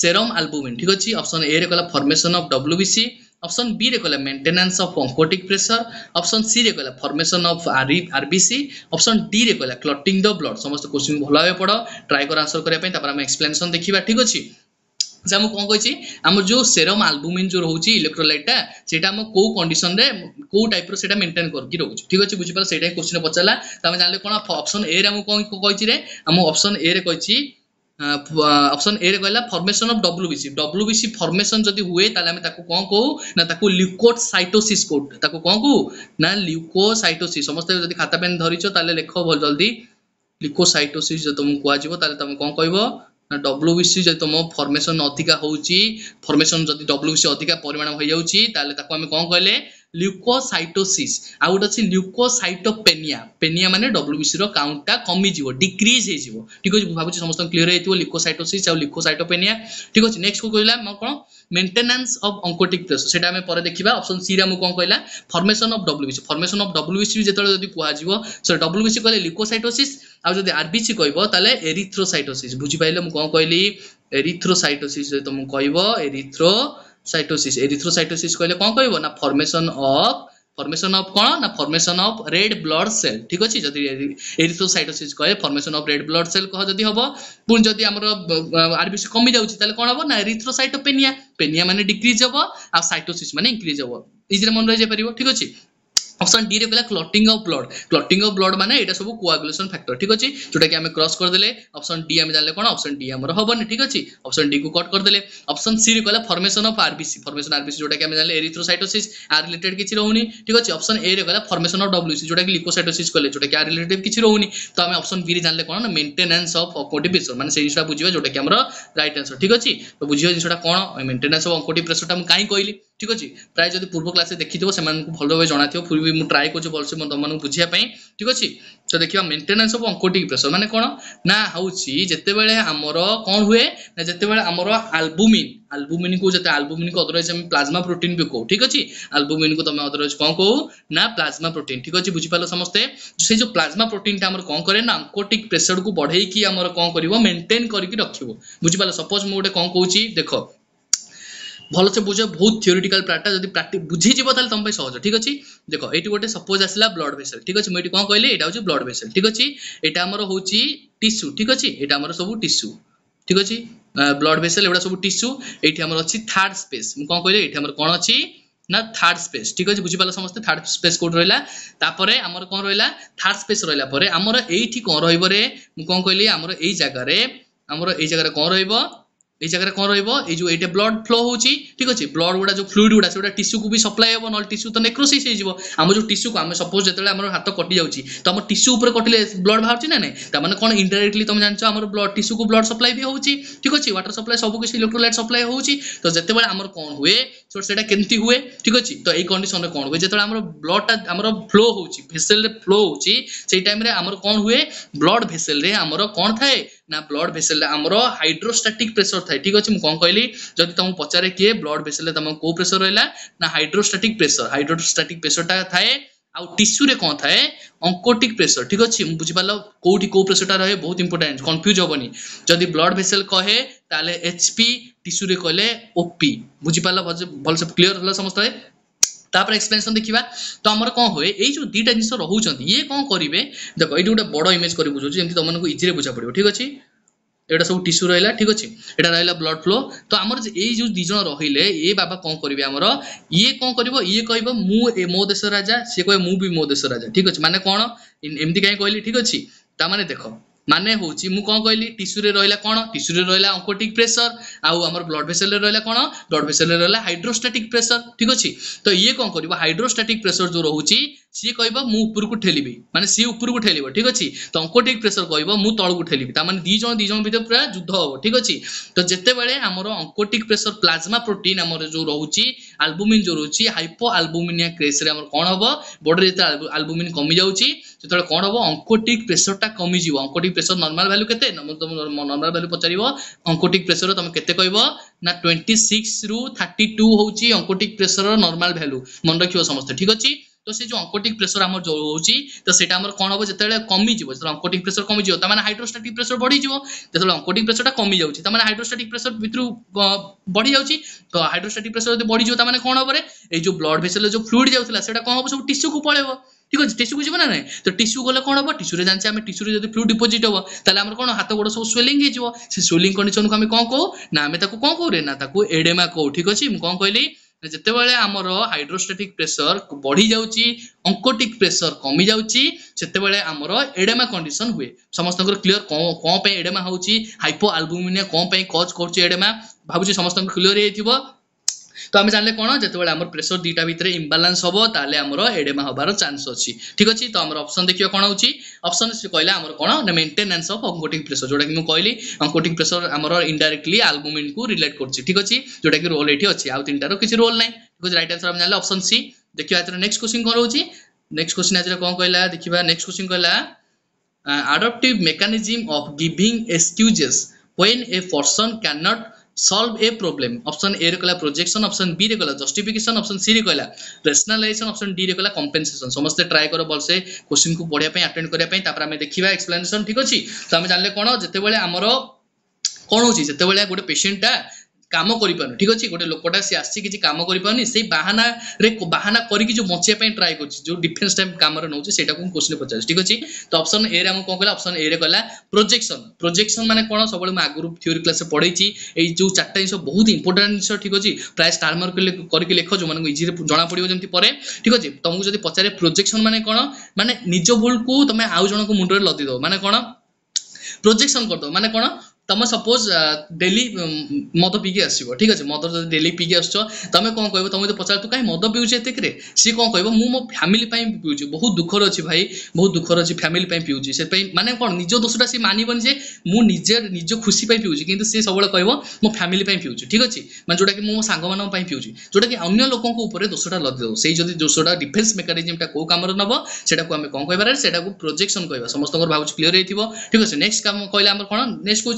serum albumin ठीक अछि ऑप्शन ए रे कहला formation of WBC option B रे कहला maintenance of oncotic pressure option C रे कहला formation of RBC option D रे कहला क्लॉटिंग द ब्लड समस्त क्वेश्चन भल भाबे पढ ट्राई कर आंसर करिया पई तापर हम एक्सप्लेनेशन देखिबा ठीक अछि ସେ ଆମକୁ କ'ଣ କହିଛି ଆମର ଯେଉଁ ସେରମ୍ ଆଲବୁମିନ୍ ଯେଉଁ ରହୁଛି ଇଲେକ୍ଟ୍ରୋଲାଇଟ୍ଟା ସେଇଟା ଆମ କେଉଁ କଣ୍ଡିସନରେ କେଉଁ ଟାଇପ୍ର ସେଇଟା ମେଣ୍ଟେନ୍ କରିକି ରହୁଛି ଠିକ୍ ଅଛି ବୁଝିପାରିଲ ସେଇଟା ହିଁ କୋଶ୍ଚିନ୍ ପଚାରିଲା ତ ଆମେ ଜାଣିଲେ କ'ଣ ଅପସନ୍ ଏରେ ଆମକୁ କ'ଣ କହିଛି ରେ ଆମ ଅପସନ୍ ଏରେ କହିଛି অপশন এ কহিলা formation of WBC WBC formation যদি হুয়ে তাহলে আমি তাকে কম কৌ না তাকে লিউকোসাইটোসিস কৌ তাকে কম কৌ না লিউকোসাইটোসিস সমস্তে যদি খাতা পেন ধরিছ তাহলে লেখ জলদি লিউকোসাইটোসিস যদি তুমি কুয়া তাহলে তুমি কম কহব ডব্লু বি সি যদি তোম ফর্মেসন অধিকা হচ্ছে ফর্মেসন যদি ডব্লু বি সি অধিকা পরিমাণ হয়ে যাচ্ছে তাহলে তাকে আমি কম কে ଲ୍ୟୁକୋସାଇଟୋସିସ୍ ଆଉ ଗୋଟେ ଅଛି ଲ୍ୟୁକୋସାଇଟୋପେନିଆ ପେନିଆ ମାନେ ଡବ୍ଲ୍ୟୁବିସିର କାଉଣ୍ଟଟା କମିଯିବ ଡିକ୍ରିଜ୍ ହେଇଯିବ ଠିକ୍ ଅଛି ମୁଁ ଭାବୁଛି ସମସ୍ତଙ୍କୁ କ୍ଲିୟର ହେଇଥିବ ଲ୍ୟୁକୋସାଇଟୋସିସ୍ ଆଉ ଲ୍ୟୁକୋସାଇଟୋପେନିଆ ଠିକ୍ ଅଛି ନେକ୍ସଟକୁ କହିଲା ମୁଁ କ'ଣ ମେଣ୍ଟେନାନ୍ସ ଅଫ୍ ଅଙ୍କୋଟିକ୍ ପ୍ରେସ୍ ସେଇଟା ଆମେ ପରେ ଦେଖିବା ଅପସନ୍ ସିରେ ଆମକୁ କ'ଣ କହିଲା formation of WBC formation of WBC ଯେତେବେଳେ ଯଦି କୁହାଯିବ ସେ ଡବ୍ଲ୍ୟୁବିସି କହିଲେ ଲ୍ୟୁକୋସାଇଟୋସିସ୍ ଆଉ ଯଦି ଆର୍ବିସି କହିବ ତାହେଲେ ଏରିଥ୍ରୋସାଇଟୋସିସ୍ ବୁଝିପାରିଲେ ମୁଁ କ'ଣ କହିଲି ଏରିଥ୍ରୋସାଇଟୋସିସ୍ ଯଦି ତୁମକୁ କହିବ ଏରିଥ୍ରୋ ସାଇଟୋସିସ୍ ଏରିଥ୍ରୋସାଇଟୋସିସ୍ କହିଲେ କ'ଣ କହିବ ନା ଫର୍ମେସନ୍ ଅଫ୍ ফর্মেশন অফ কোণ না formation of red blood cell ঠিক আছে যদি এরিথ্রোসাইটোসিস কয়ে formation of red blood cell কহ যদি হব পুনি যদি আমার আরবিসি কমি যাচ্ছে তাহলে কোণ হব না এরিথ্রোসাইটোপেনিয়া পেনিয়া মানে ডিক্রিজ হব আর সাইটোসিস মানে ইনক্রিজ হব ইজিলি মনে রয়ে যাই পারিব ঠিক আছে অপশন ডি রে পেলা clotting of blood clotting of blood মানে এটা সব কোয়াগুলেশন ফ্যাক্টর ঠিক আছে যেটা কি আমি ক্রস করে দেলে অপশন ডি আমি জানলে কোন অপশন ডি আমার হবনি ঠিক আছে অপশন ডি কু কট করে দেলে অপশন সি রে কলা formation of RBC formation RBC যেটা কি আমি জানলে এরিথ্রোসাইটোসিস আর রিলেটেড কিছু রহুনি ঠিক আছে অপশন এ রে কলা ফর্মেশন অফ ডব্লিউসি যেটা কি লিকোসাইটোসিস কলে যেটা কি আর রিলেটেড কিছু রহুনি তো আমি অপশন বি রে জানলে কোন না মেইনটেনেন্স অফ অকোটিপ্রেসর মানে সেই জিনিসটা বুঝিবা যেটা কি আমার রাইট আনসার ঠিক আছে তো বুঝিবা জিনিসটা কোন মেইনটেনেন্স অফ অকোটিপ্রেসরটা আমি কাই কইলি ঠিক আছে প্রায় যদি পূর্ব ক্লাসে দেখিথিব সেমানকু ভাল ভাবে জনাথিব ফির বি মু ট্রাই করছি ভালসে তোমাকে বুঝিয়া পাই ঠিক আছে তো দেখিবা মেন্টেনান্স অফ অঙ্কোটিক প্রেসর মানে কোন না হচ্ছে যেতবেলে আমার কোন হুয়ে না যেতবেলে আমার আলবুমিন আলবুমিন কু যেতে আলবুমিন কু অদরওয়াইজ আমি প্লাজমা প্রোটিন বি কহু ঠিক আছে আলবুমিন কু তুমি অদরওয়াইজ কোন কহু না প্লাজমা প্রোটিন ঠিক আছে বুঝি পালো সমস্তে সেই যে প্লাজমা প্রোটিনটা আমার কোন করে না অঙ্কোটিক প্রেসর কু বড়াইকি আমার কোন করিব মেন্টেন করিকি রাখিব বুঝি পালো সপোজ মু গোটে কোন কହୁছি দেখো ଭଲସେ ବୁଝ ବହୁତ ଥିଓରିଟିକାଲ ପାର୍ଟଟା ଯଦି ବୁଝିଯିବ ତାହେଲେ ତମ ପାଇଁ ସହଜ ଠିକ୍ ଅଛି ଦେଖ ଏଇଠି ଗୋଟେ ସପୋଜ୍ ଆସିଲା ବ୍ଲଡ୍ ଭେସେଲ୍ ଠିକ୍ ଅଛି ମୁଁ ଏଇଠି କ'ଣ କହିଲି ଏଇଟା ହେଉଛି ବ୍ଲଡ୍ ଭେସେଲ୍ ଠିକ୍ ଅଛି ଏଇଟା ଆମର ହେଉଛି ଟିସୁ ଠିକ୍ ଅଛି ଏଇଟା ଆମର ସବୁ ଟିସୁ ଠିକ୍ ଅଛି ବ୍ଲଡ୍ ଭେସେଲ୍ ଏଗୁଡ଼ା ସବୁ ଟିସୁ ଏଇଠି ଆମର ଅଛି ଥାର୍ଡ ସ୍ପେସ୍ ମୁଁ କ'ଣ କହିଲି ଏଇଠି ଆମର କ'ଣ ଅଛି ନା থার্ড স্পেস ঠিক আছে বুঝিপাল সমস্ত থার্ড স্পেস কোড রহিলা তাপরে আমার কোন রহিলা থার্ড স্পেস রহিলা পরে আমার এইটি কোন রহব রে মু কোন কইলি আমার এই জায়গায় আমার এই জায়গায় কোন রহব এই ଜାଗାରେ କ'ଣ ରହିବ ଏଇ ଯେଉଁ ଏଇଟା ବ୍ଲଡ୍ ଫ୍ଲୋ ହେଉଛି ଠିକ୍ ଅଛି ବ୍ଲଡ୍ ଗୁଡ଼ା ଯେଉଁ ଫ୍ଲୁଇଡ୍ ଗୁଡ଼ା ସେଗୁଡ଼ା ଟିସ୍ୟୁକୁ ବି ସପ୍ଲାଏ ହେବ ନହେଲେ ଟିସ୍ୟୁ ତ ନେକ୍ରୋସିସ୍ ହେଇଯିବ ଆମ ଯେଉଁ ଟିସ୍ୟୁକୁ ଆମେ ସପୋଜ୍ ଯେତେବେଳେ ଆମର ହାତ କଟିଯାଉଛି ତ ଆମ ଟିସ୍ୟୁ ଉପରେ କଟିଲେ ବ୍ଲଡ୍ ବାହାରୁଛି ନା ନାହିଁ ତା'ମାନେ କ'ଣ ଇଣ୍ଡାଇରେକ୍ଟଲି ତୁମେ ଜାଣିଛ ଆମର ବ୍ଲଡ୍ ଟିସ୍ୟୁକୁ ବ୍ଲଡ୍ ସପ୍ଲାଏ ବି ହେଉଛି ଠିକ୍ ଅଛି ୱାଟର୍ ସପ୍ଲାଏ ସବୁ କିଛି ଇଲେକ୍ଟ୍ରୋଲାଇଟ୍ ସପ୍ଲାଏ ହେଉଛି ତ ଯେତେବେଳେ ଆମର କ'ଣ ହୁଏ ସେଇଟା କେମିତି ହୁଏ ଠିକ୍ ଅଛି ତ ଏଇ କଣ୍ଡିସନ୍ରେ କ'ଣ ହୁଏ ଯେତେବେଳେ ଆମର ବ୍ଲଡ୍ଟା ଆମର ଫ୍ଲୋ ହେଉଛି ଭେସେଲ୍ରେ ଫ୍ଲୋ ହେଉଛି ସେଇ ଟାଇମ୍ରେ ଆମର କ'ଣ ହୁଏ ବ୍ଲଡ୍ ଭେସେଲ୍ରେ ଆମର କ'ଣ ଥାଏ ନା ବ୍ଲଡ୍ ଭେସେଲରେ ଆମର ହାଇଡ୍ରୋଷ୍ଟାଟିକ୍ ପ୍ରେସର ଥାଏ ଠିକ୍ ଅଛି ମୁଁ କ'ଣ କହିଲି ଯଦି ତମକୁ ପଚାରେ କିଏ ବ୍ଲଡ୍ ଭେସେଲରେ ତମର କୋଉ ପ୍ରେସର ରହିଲା ନା ହାଇଡ୍ରୋଷ୍ଟାଟିକ୍ ପ୍ରେସର ହାଇଡ୍ରୋଷ୍ଟାଟିକ୍ ପ୍ରେସରଟା ଥାଏ ଆଉ ଟିସ୍ୟୁରେ କ'ଣ ଥାଏ ଅଙ୍କୋଟିକ୍ ପ୍ରେସର ଠିକ୍ ଅଛି ମୁଁ ବୁଝିପାରିଲ କୋଉଠି କୋଉ ପ୍ରେସରଟା ରହେ ବହୁତ ଇମ୍ପୋର୍ଟାଣ୍ଟ କନଫ୍ୟୁଜ୍ ହବନି ଯଦି ବ୍ଲଡ୍ ଭେସେଲ କହେ ତାହେଲେ ଏଚ୍ ପି ଟିସ୍ୟୁରେ କହିଲେ ଓପି ବୁଝିପାରିଲ ଭଲସେ କ୍ଲିଅର ହେଲା ସମସ୍ତେ ତାପରେ ଏକ୍ସପ୍ଲେନେସନ୍ ଦେଖିବା ତ ଆମର କ'ଣ ହୁଏ ଏଇ ଯେଉଁ ଦୁଇଟା ଜିନିଷ ରହୁଛନ୍ତି ଇଏ କ'ଣ କରିବେ ଦେଖ ଏଇଠି ଗୋଟେ ବଡ଼ ଇମେଜ୍ କରି ବୁଝାଉଛି ଯେମିତି ତମମାନଙ୍କୁ ଇଜିରେ ବୁଝା ପଡ଼ିବ ଠିକ୍ ଅଛି ଏଇଟା ସବୁ ଟିସ୍ୟୁ ରହିଲା ଠିକ୍ ଅଛି ଏଇଟା ରହିଲା ବ୍ଲଡ୍ ଫ୍ଲୋ ତ ଆମର ଏଇ ଯେଉଁ ଦୁଇ ଜଣ ରହିଲେ ଏ ବାବା କ'ଣ କରିବେ ଆମର ଇଏ କ'ଣ କରିବ ଇଏ କହିବ ମୁଁ ଏ ମୋ ଦେଶ ରାଜା ସିଏ କହିବ ମୁଁ ବି ମୋ ଦେଶ ରାଜା ଠିକ୍ ଅଛି ମାନେ କ'ଣ ଏମିତି କାହିଁ କହିଲି ଠିକ୍ ଅଛି ତାମାନେ ଦେଖ ମାନେ ହେଉଛି ମୁଁ କ'ଣ କହିଲି ଟିସ୍ୟୁରେ ରହିଲା କ'ଣ ଟିସ୍ୟୁରେ ରହିଲା ଅଙ୍କୋଟିକ୍ ପ୍ରେସର ଆଉ ଆମର ବ୍ଲଡ୍ ଭେସେଲରେ ରହିଲା କ'ଣ ବ୍ଲଡ୍ ଭେସେଲରେ ରହିଲା ହାଇଡ୍ରୋଷ୍ଟାଟିକ୍ ପ୍ରେସର ଠିକ୍ ଅଛି ତ ଇଏ କ'ଣ କରିବ ହାଇଡ୍ରୋଷ୍ଟାଟିକ୍ ପ୍ରେସର ଯେଉଁ ରହୁଛି ସିଏ କହିବ ମୁଁ ଉପରକୁ ଠେଲିବି ମାନେ ସିଏ ଉପରକୁ ଠେଲିବ ଠିକ୍ ଅଛି ତଙ୍କଟିକ ପ୍ରେସର କହିବ ମୁଁ ତଳକୁ ଠେଲିବି ତା ମାନେ ଦୁଇ ଜଣ ଦୁଇ ଜଣ ଭିତରେ ପୁରା ଯୁଦ୍ଧ ହବ ଠିକ୍ ଅଛି ତ ଯେତେବେଳେ ଆମର ଅଙ୍କୋଟିକ ପ୍ରେସର ପ୍ଲାଜମା ପ୍ରୋଟିନ୍ ଆମର ଯେଉଁ ରହୁଛି ଆଲବୁମିନ୍ ଯେଉଁ ରହୁଛି ହାଇପୋ ଆଲବୁମିନିଆ କ୍ରେସ୍ରେ ଆମର କ'ଣ ହବ ବଡ଼ିରେ ଯେତେବେଳେ ଆଲବୁମିନ୍ କମିଯାଉଛି ସେତେବେଳେ କ'ଣ ହବ ଅଙ୍କୋଟିକ ପ୍ରେସରଟା କମିଯିବ ଅଙ୍କୋଟିକ ପ୍ରେସର ନର୍ମାଲ ଭ୍ୟାଲ୍ୟୁ କେତେ ନର୍ମାଲ ଭ୍ୟାଲ୍ୟୁ ପଚାରିବ ଅଙ୍କୋଟିକ ପ୍ରେସର ତମେ କେତେ କହିବ ନା ଟ୍ୱେଣ୍ଟି ସିକ୍ସରୁ ଥାର୍ଟି ଟୁ ହେଉଛି ଅଙ୍କୋଟିକ ପ୍ରେସରର ନର୍ମାଲ ଭ୍ୟାଲ୍ୟୁ ମନେ ରଖିବ ସମସ୍ତେ ଠିକ୍ ଅଛି তো সে যে অঙ্কোটিক প্রেসর আমার রয়েছে তো সেটা আমার কোণ হব যেতবে কমিযোগ যেত অঙ্কোটিক প্রেসর কমিযোগ তার মানে হাইড্রোস্ট্যাটিক প্রেসর বড়িযোগ যেত অঙ্কোটিক প্রেসরটা কমি যাচ্ছে তার মানে হাইড্রোস্ট্যাটিক প্রেসর ভিতর বড়ি যাচ্ছে তো হাইড্রোস্ট্যাটিক প্রেসর যদি বড়িযোগ তার মানে কোণ হবরে এই যে ব্লড ভেসেল যে ফ্লুইড যাওয়া সেটা কোণ হব সব টিস্যুকু পড়াইব ঠিক আছে টিস্যুকু যাব না না তো টিস্যু গলে কোণ হব টিস্যুরে জানছে আমি টিস্যুরে যদি ফ্লুইড ডিপোজিট হব তাহলে আমার কোণ হাত গোড় সব সোয়েলিং হয়ে সে সোয়েলিং কন্ডিশনকে আমি কোণ কহু না আমি তাকে কোণ কহু রে না তাকে এডেমা কহু ঠিক আছে মু কোণ কহিলি ଯେତେବେଳେ ଆମର ହାଇଡ୍ରୋଷ୍ଟାଟିକ ପ୍ରେସର ବଢିଯାଉଛି ଅଙ୍କୋଟିକ ପ୍ରେସର କମିଯାଉଛି ସେତେବେଳେ ଆମର ଏଡେମା କଣ୍ଡିସନ ହୁଏ ସମସ୍ତଙ୍କର କ୍ଲିଅର କ'ଣ ପାଇଁ ଏଡେମା ହେଉଛି ହାଇପୋ ଆଲବୁମିନିଆ କ'ଣ ପାଇଁ କଜ୍ କରୁଛି ଏଡେମା ଭାବୁଛି ସମସ୍ତଙ୍କୁ କ୍ଲିଅର ହେଇଥିବ তো আমি জানলে কোণ যেতবে আমার প্রেসর দুইটা ভিতরে ইম্বালান্স হব তাহলে আমার এডেমা হবার চান্স অছি ঠিক আছে তো আমার অপসন দেখি কোণ হচ্ছে অপসন সে কহিলা আমার কোণ না মেন্টেনান্স অফ অঙ্কোটিক প্রেসর যেটা কি কহিলি অঙ্কোটিক প্রেসর আমার ইনডাইরেক্টলি আলবুমিন কু রিলেট করছি ঠিক আছে যেটা কি রোল এটি অছি আউ তিনটার কিছু রোল নাই ঠিক আছে রাইট আনসর আমি জানলে অপসন সি ଦେଖିବା ଏଥର ନେକ୍ସଟ କୋଶ୍ଚିନ୍ କ'ଣ ରହୁଛି ନେକ୍ସଟ କୋଶ୍ଚିନ୍ ଆଜିର କ'ଣ କହିଲା ଦେଖିବା ନେକ୍ସଟ କୋଶ୍ଚିନ୍ କହିଲା adaptive mechanism of giving excuses when a person can not solve a problem option a ରେ କହିଲା projection option b ରେ କହିଲା justification option c ରେ କହିଲା rationalization option d ରେ କହିଲା compensation ସମସ୍ତେ try କର ଭଲସେ question କୁ ପଢିବା ପାଇଁ attend କରିବା ପାଇଁ ତାପରେ ଆମେ ଦେଖିବା explanation ଠିକ ଅଛି ତ ଆମେ ଜାଣିଲେ କ'ଣ ଯେତେବେଳେ ଆମର କ'ଣ ହେଉଛି ଯେତେବେଳେ ଗୋଟେ ପେସେଣ୍ଟଟା কাম କରିପାରୁନି ଠିକ ଅଛି ଗୋଟେ ଲୋକଟା ସେ ଆସିଛି କିଛି କାମ କରିପାରୁନି ସେଇ ବାହାନାରେ ବାହାନା କରିକି ଯୋଉ ବଞ୍ଚିବା ପାଇଁ ଟ୍ରାଏ କରୁଛି ଯୋଉ ଡିଫେନ୍ସ ଟାଇମ୍ କାମରେ ନେଉଛି ସେଇଟାକୁ ମୁଁ କୋଶ୍ଚିନ୍ ପଚାରୁଛି ଠିକ ଅଛି ତ ଅପସନ୍ ଏରେ ଆମକୁ କ'ଣ କହିଲା ଅପସନ୍ ଏରେ କହିଲା ପ୍ରୋଜେକ୍ସନ୍ ପ୍ରୋଜେକ୍ସନ୍ ମାନେ କ'ଣ ସବୁବେଳେ ମୁଁ ଆଗରୁ ଥିଓରି କ୍ଲାସ୍ରେ ପଢ଼େଇଛି ଏଇ ଯୋଉ ଚାରିଟା ଜିନିଷ ବହୁତ ଇମ୍ପୋର୍ଟାଣ୍ଟ ଜିନିଷ ଠିକ ଅଛି ପ୍ରାୟ ଷ୍ଟାର ମାର୍କ କରିକି ଲେଖ ଯୋଉମାନଙ୍କୁ ଇଜିରେ ଜଣାପଡ଼ିବ ଯେମିତି ପରେ ଠିକ ଅଛି ତମକୁ ଯଦି ପଚାରେ ପ୍ରୋଜେକ୍ସନ୍ ମାନେ କ'ଣ ମାନେ ନିଜ ଭୁଲକୁ ତମେ ଆଉ ଜଣଙ୍କ ମୁଣ୍ଡରେ ଲଦିଦେବ ମାନେ କ'ଣ ପ୍ରୋଜେକ୍ସନ୍ କରିଦେବ ମାନେ କ'ଣ तुम सपोज डेली मद पीकि आस ठीक अच्छे मद जब डेली पीकि आस तुम कौन कह तुम तो पचार तू कहीं मद पीऊे एतकरे सी कौन कह मो फैमिली पीऊे बहुत दुखर अच्छी भाई बहुत दुखर अच्छी फैमिली पीऊे से मैंने कौन निज दोषटा सी मानवन जे मुझे निज खुशी पीऊे कि सब कह मो फैमिली पीऊे ठीक अच्छे मैं जोटा कि मो सांग मान जोटा कि अन्य लोक दोषटा लदे दो से जब दोषटा डिफेन्स मेकानिजम कौ कम नब से आम कौन कह प्रोजेक्शन कह समस्त भाव क्लीयर होती ठीक अच्छे नेक्स्ट कम कहले कौन नेक्स्ट कौन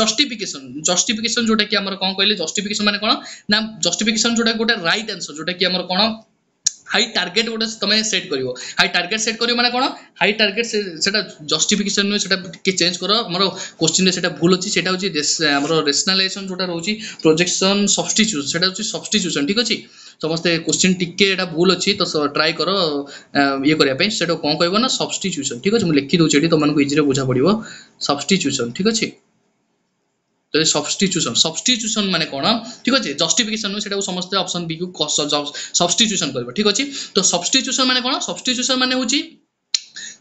ଜଷ୍ଟିଫିକେସନ ଜଷ୍ଟିଫିକେସନ ଯୋଉଟାକି ଆମର କ'ଣ କହିଲେ ଜଷ୍ଟିଫିକେସନ ମାନେ କ'ଣ ନା ଜଷ୍ଟିଫିକେସନ ଯୋଉଟା ଗୋଟେ ରାଇଟ୍ ଆନ୍ସର ଯୋଉଟାକି ଆମର କ'ଣ হাই টার্গেট গোটে তুমি সেট করব হাই টার্গেট সেট করব মানে কোণ হাই টার্গেট সেটা জস্টিফিকেসন নুহে সেটা টিকি চেঞ্জ কর আমার কোশ্চিনে সেটা ভুল অছি সেটা হচ্ছে আমার রেসনালাইজেসন যেটা রয়েছে প্রোজেকশন সবস্টিচুট সেটা হচ্ছে সবস্টিচুশন ঠিক আছে ସମସ୍ତେ କୋଶ୍ଚିନ୍ ଟିକେ ଏଇଟା ଭୁଲ ଅଛି ତ ଟ୍ରାଏ କର ଇଏ କରିବା ପାଇଁ ସେଇଟା କ'ଣ କହିବ ନା ସବଷ୍ଟିଚ୍ୟୁସନ୍ ଠିକ୍ ଅଛି ମୁଁ ଲେଖିଦେଉଛି ଏଠି ତୁମମାନଙ୍କୁ ଇଜିରେ ବୁଝା ପଡ଼ିବ ସବଷ୍ଟିଚ୍ୟୁସନ୍ ଠିକ୍ ଅଛି ଯଦି ସବଷ୍ଟିଚ୍ୟୁସନ୍ ସବଷ୍ଟିଚ୍ୟୁସନ୍ ମାନେ କ'ଣ ଠିକ୍ ଅଛି ଜଷ୍ଟିଫିକେସନ୍ ସେଟାକୁ ସମସ୍ତେ ଅପସନ୍ ବି କୁ ସବଷ୍ଟିଚ୍ୟୁସନ୍ କରିବ ଠିକ୍ ଅଛି ତ ସବଷ୍ଟିଚ୍ୟୁସନ୍ ମାନେ କ'ଣ ସବଷ୍ଟିଚ୍ୟୁସନ୍ ମାନେ ହେଉଛି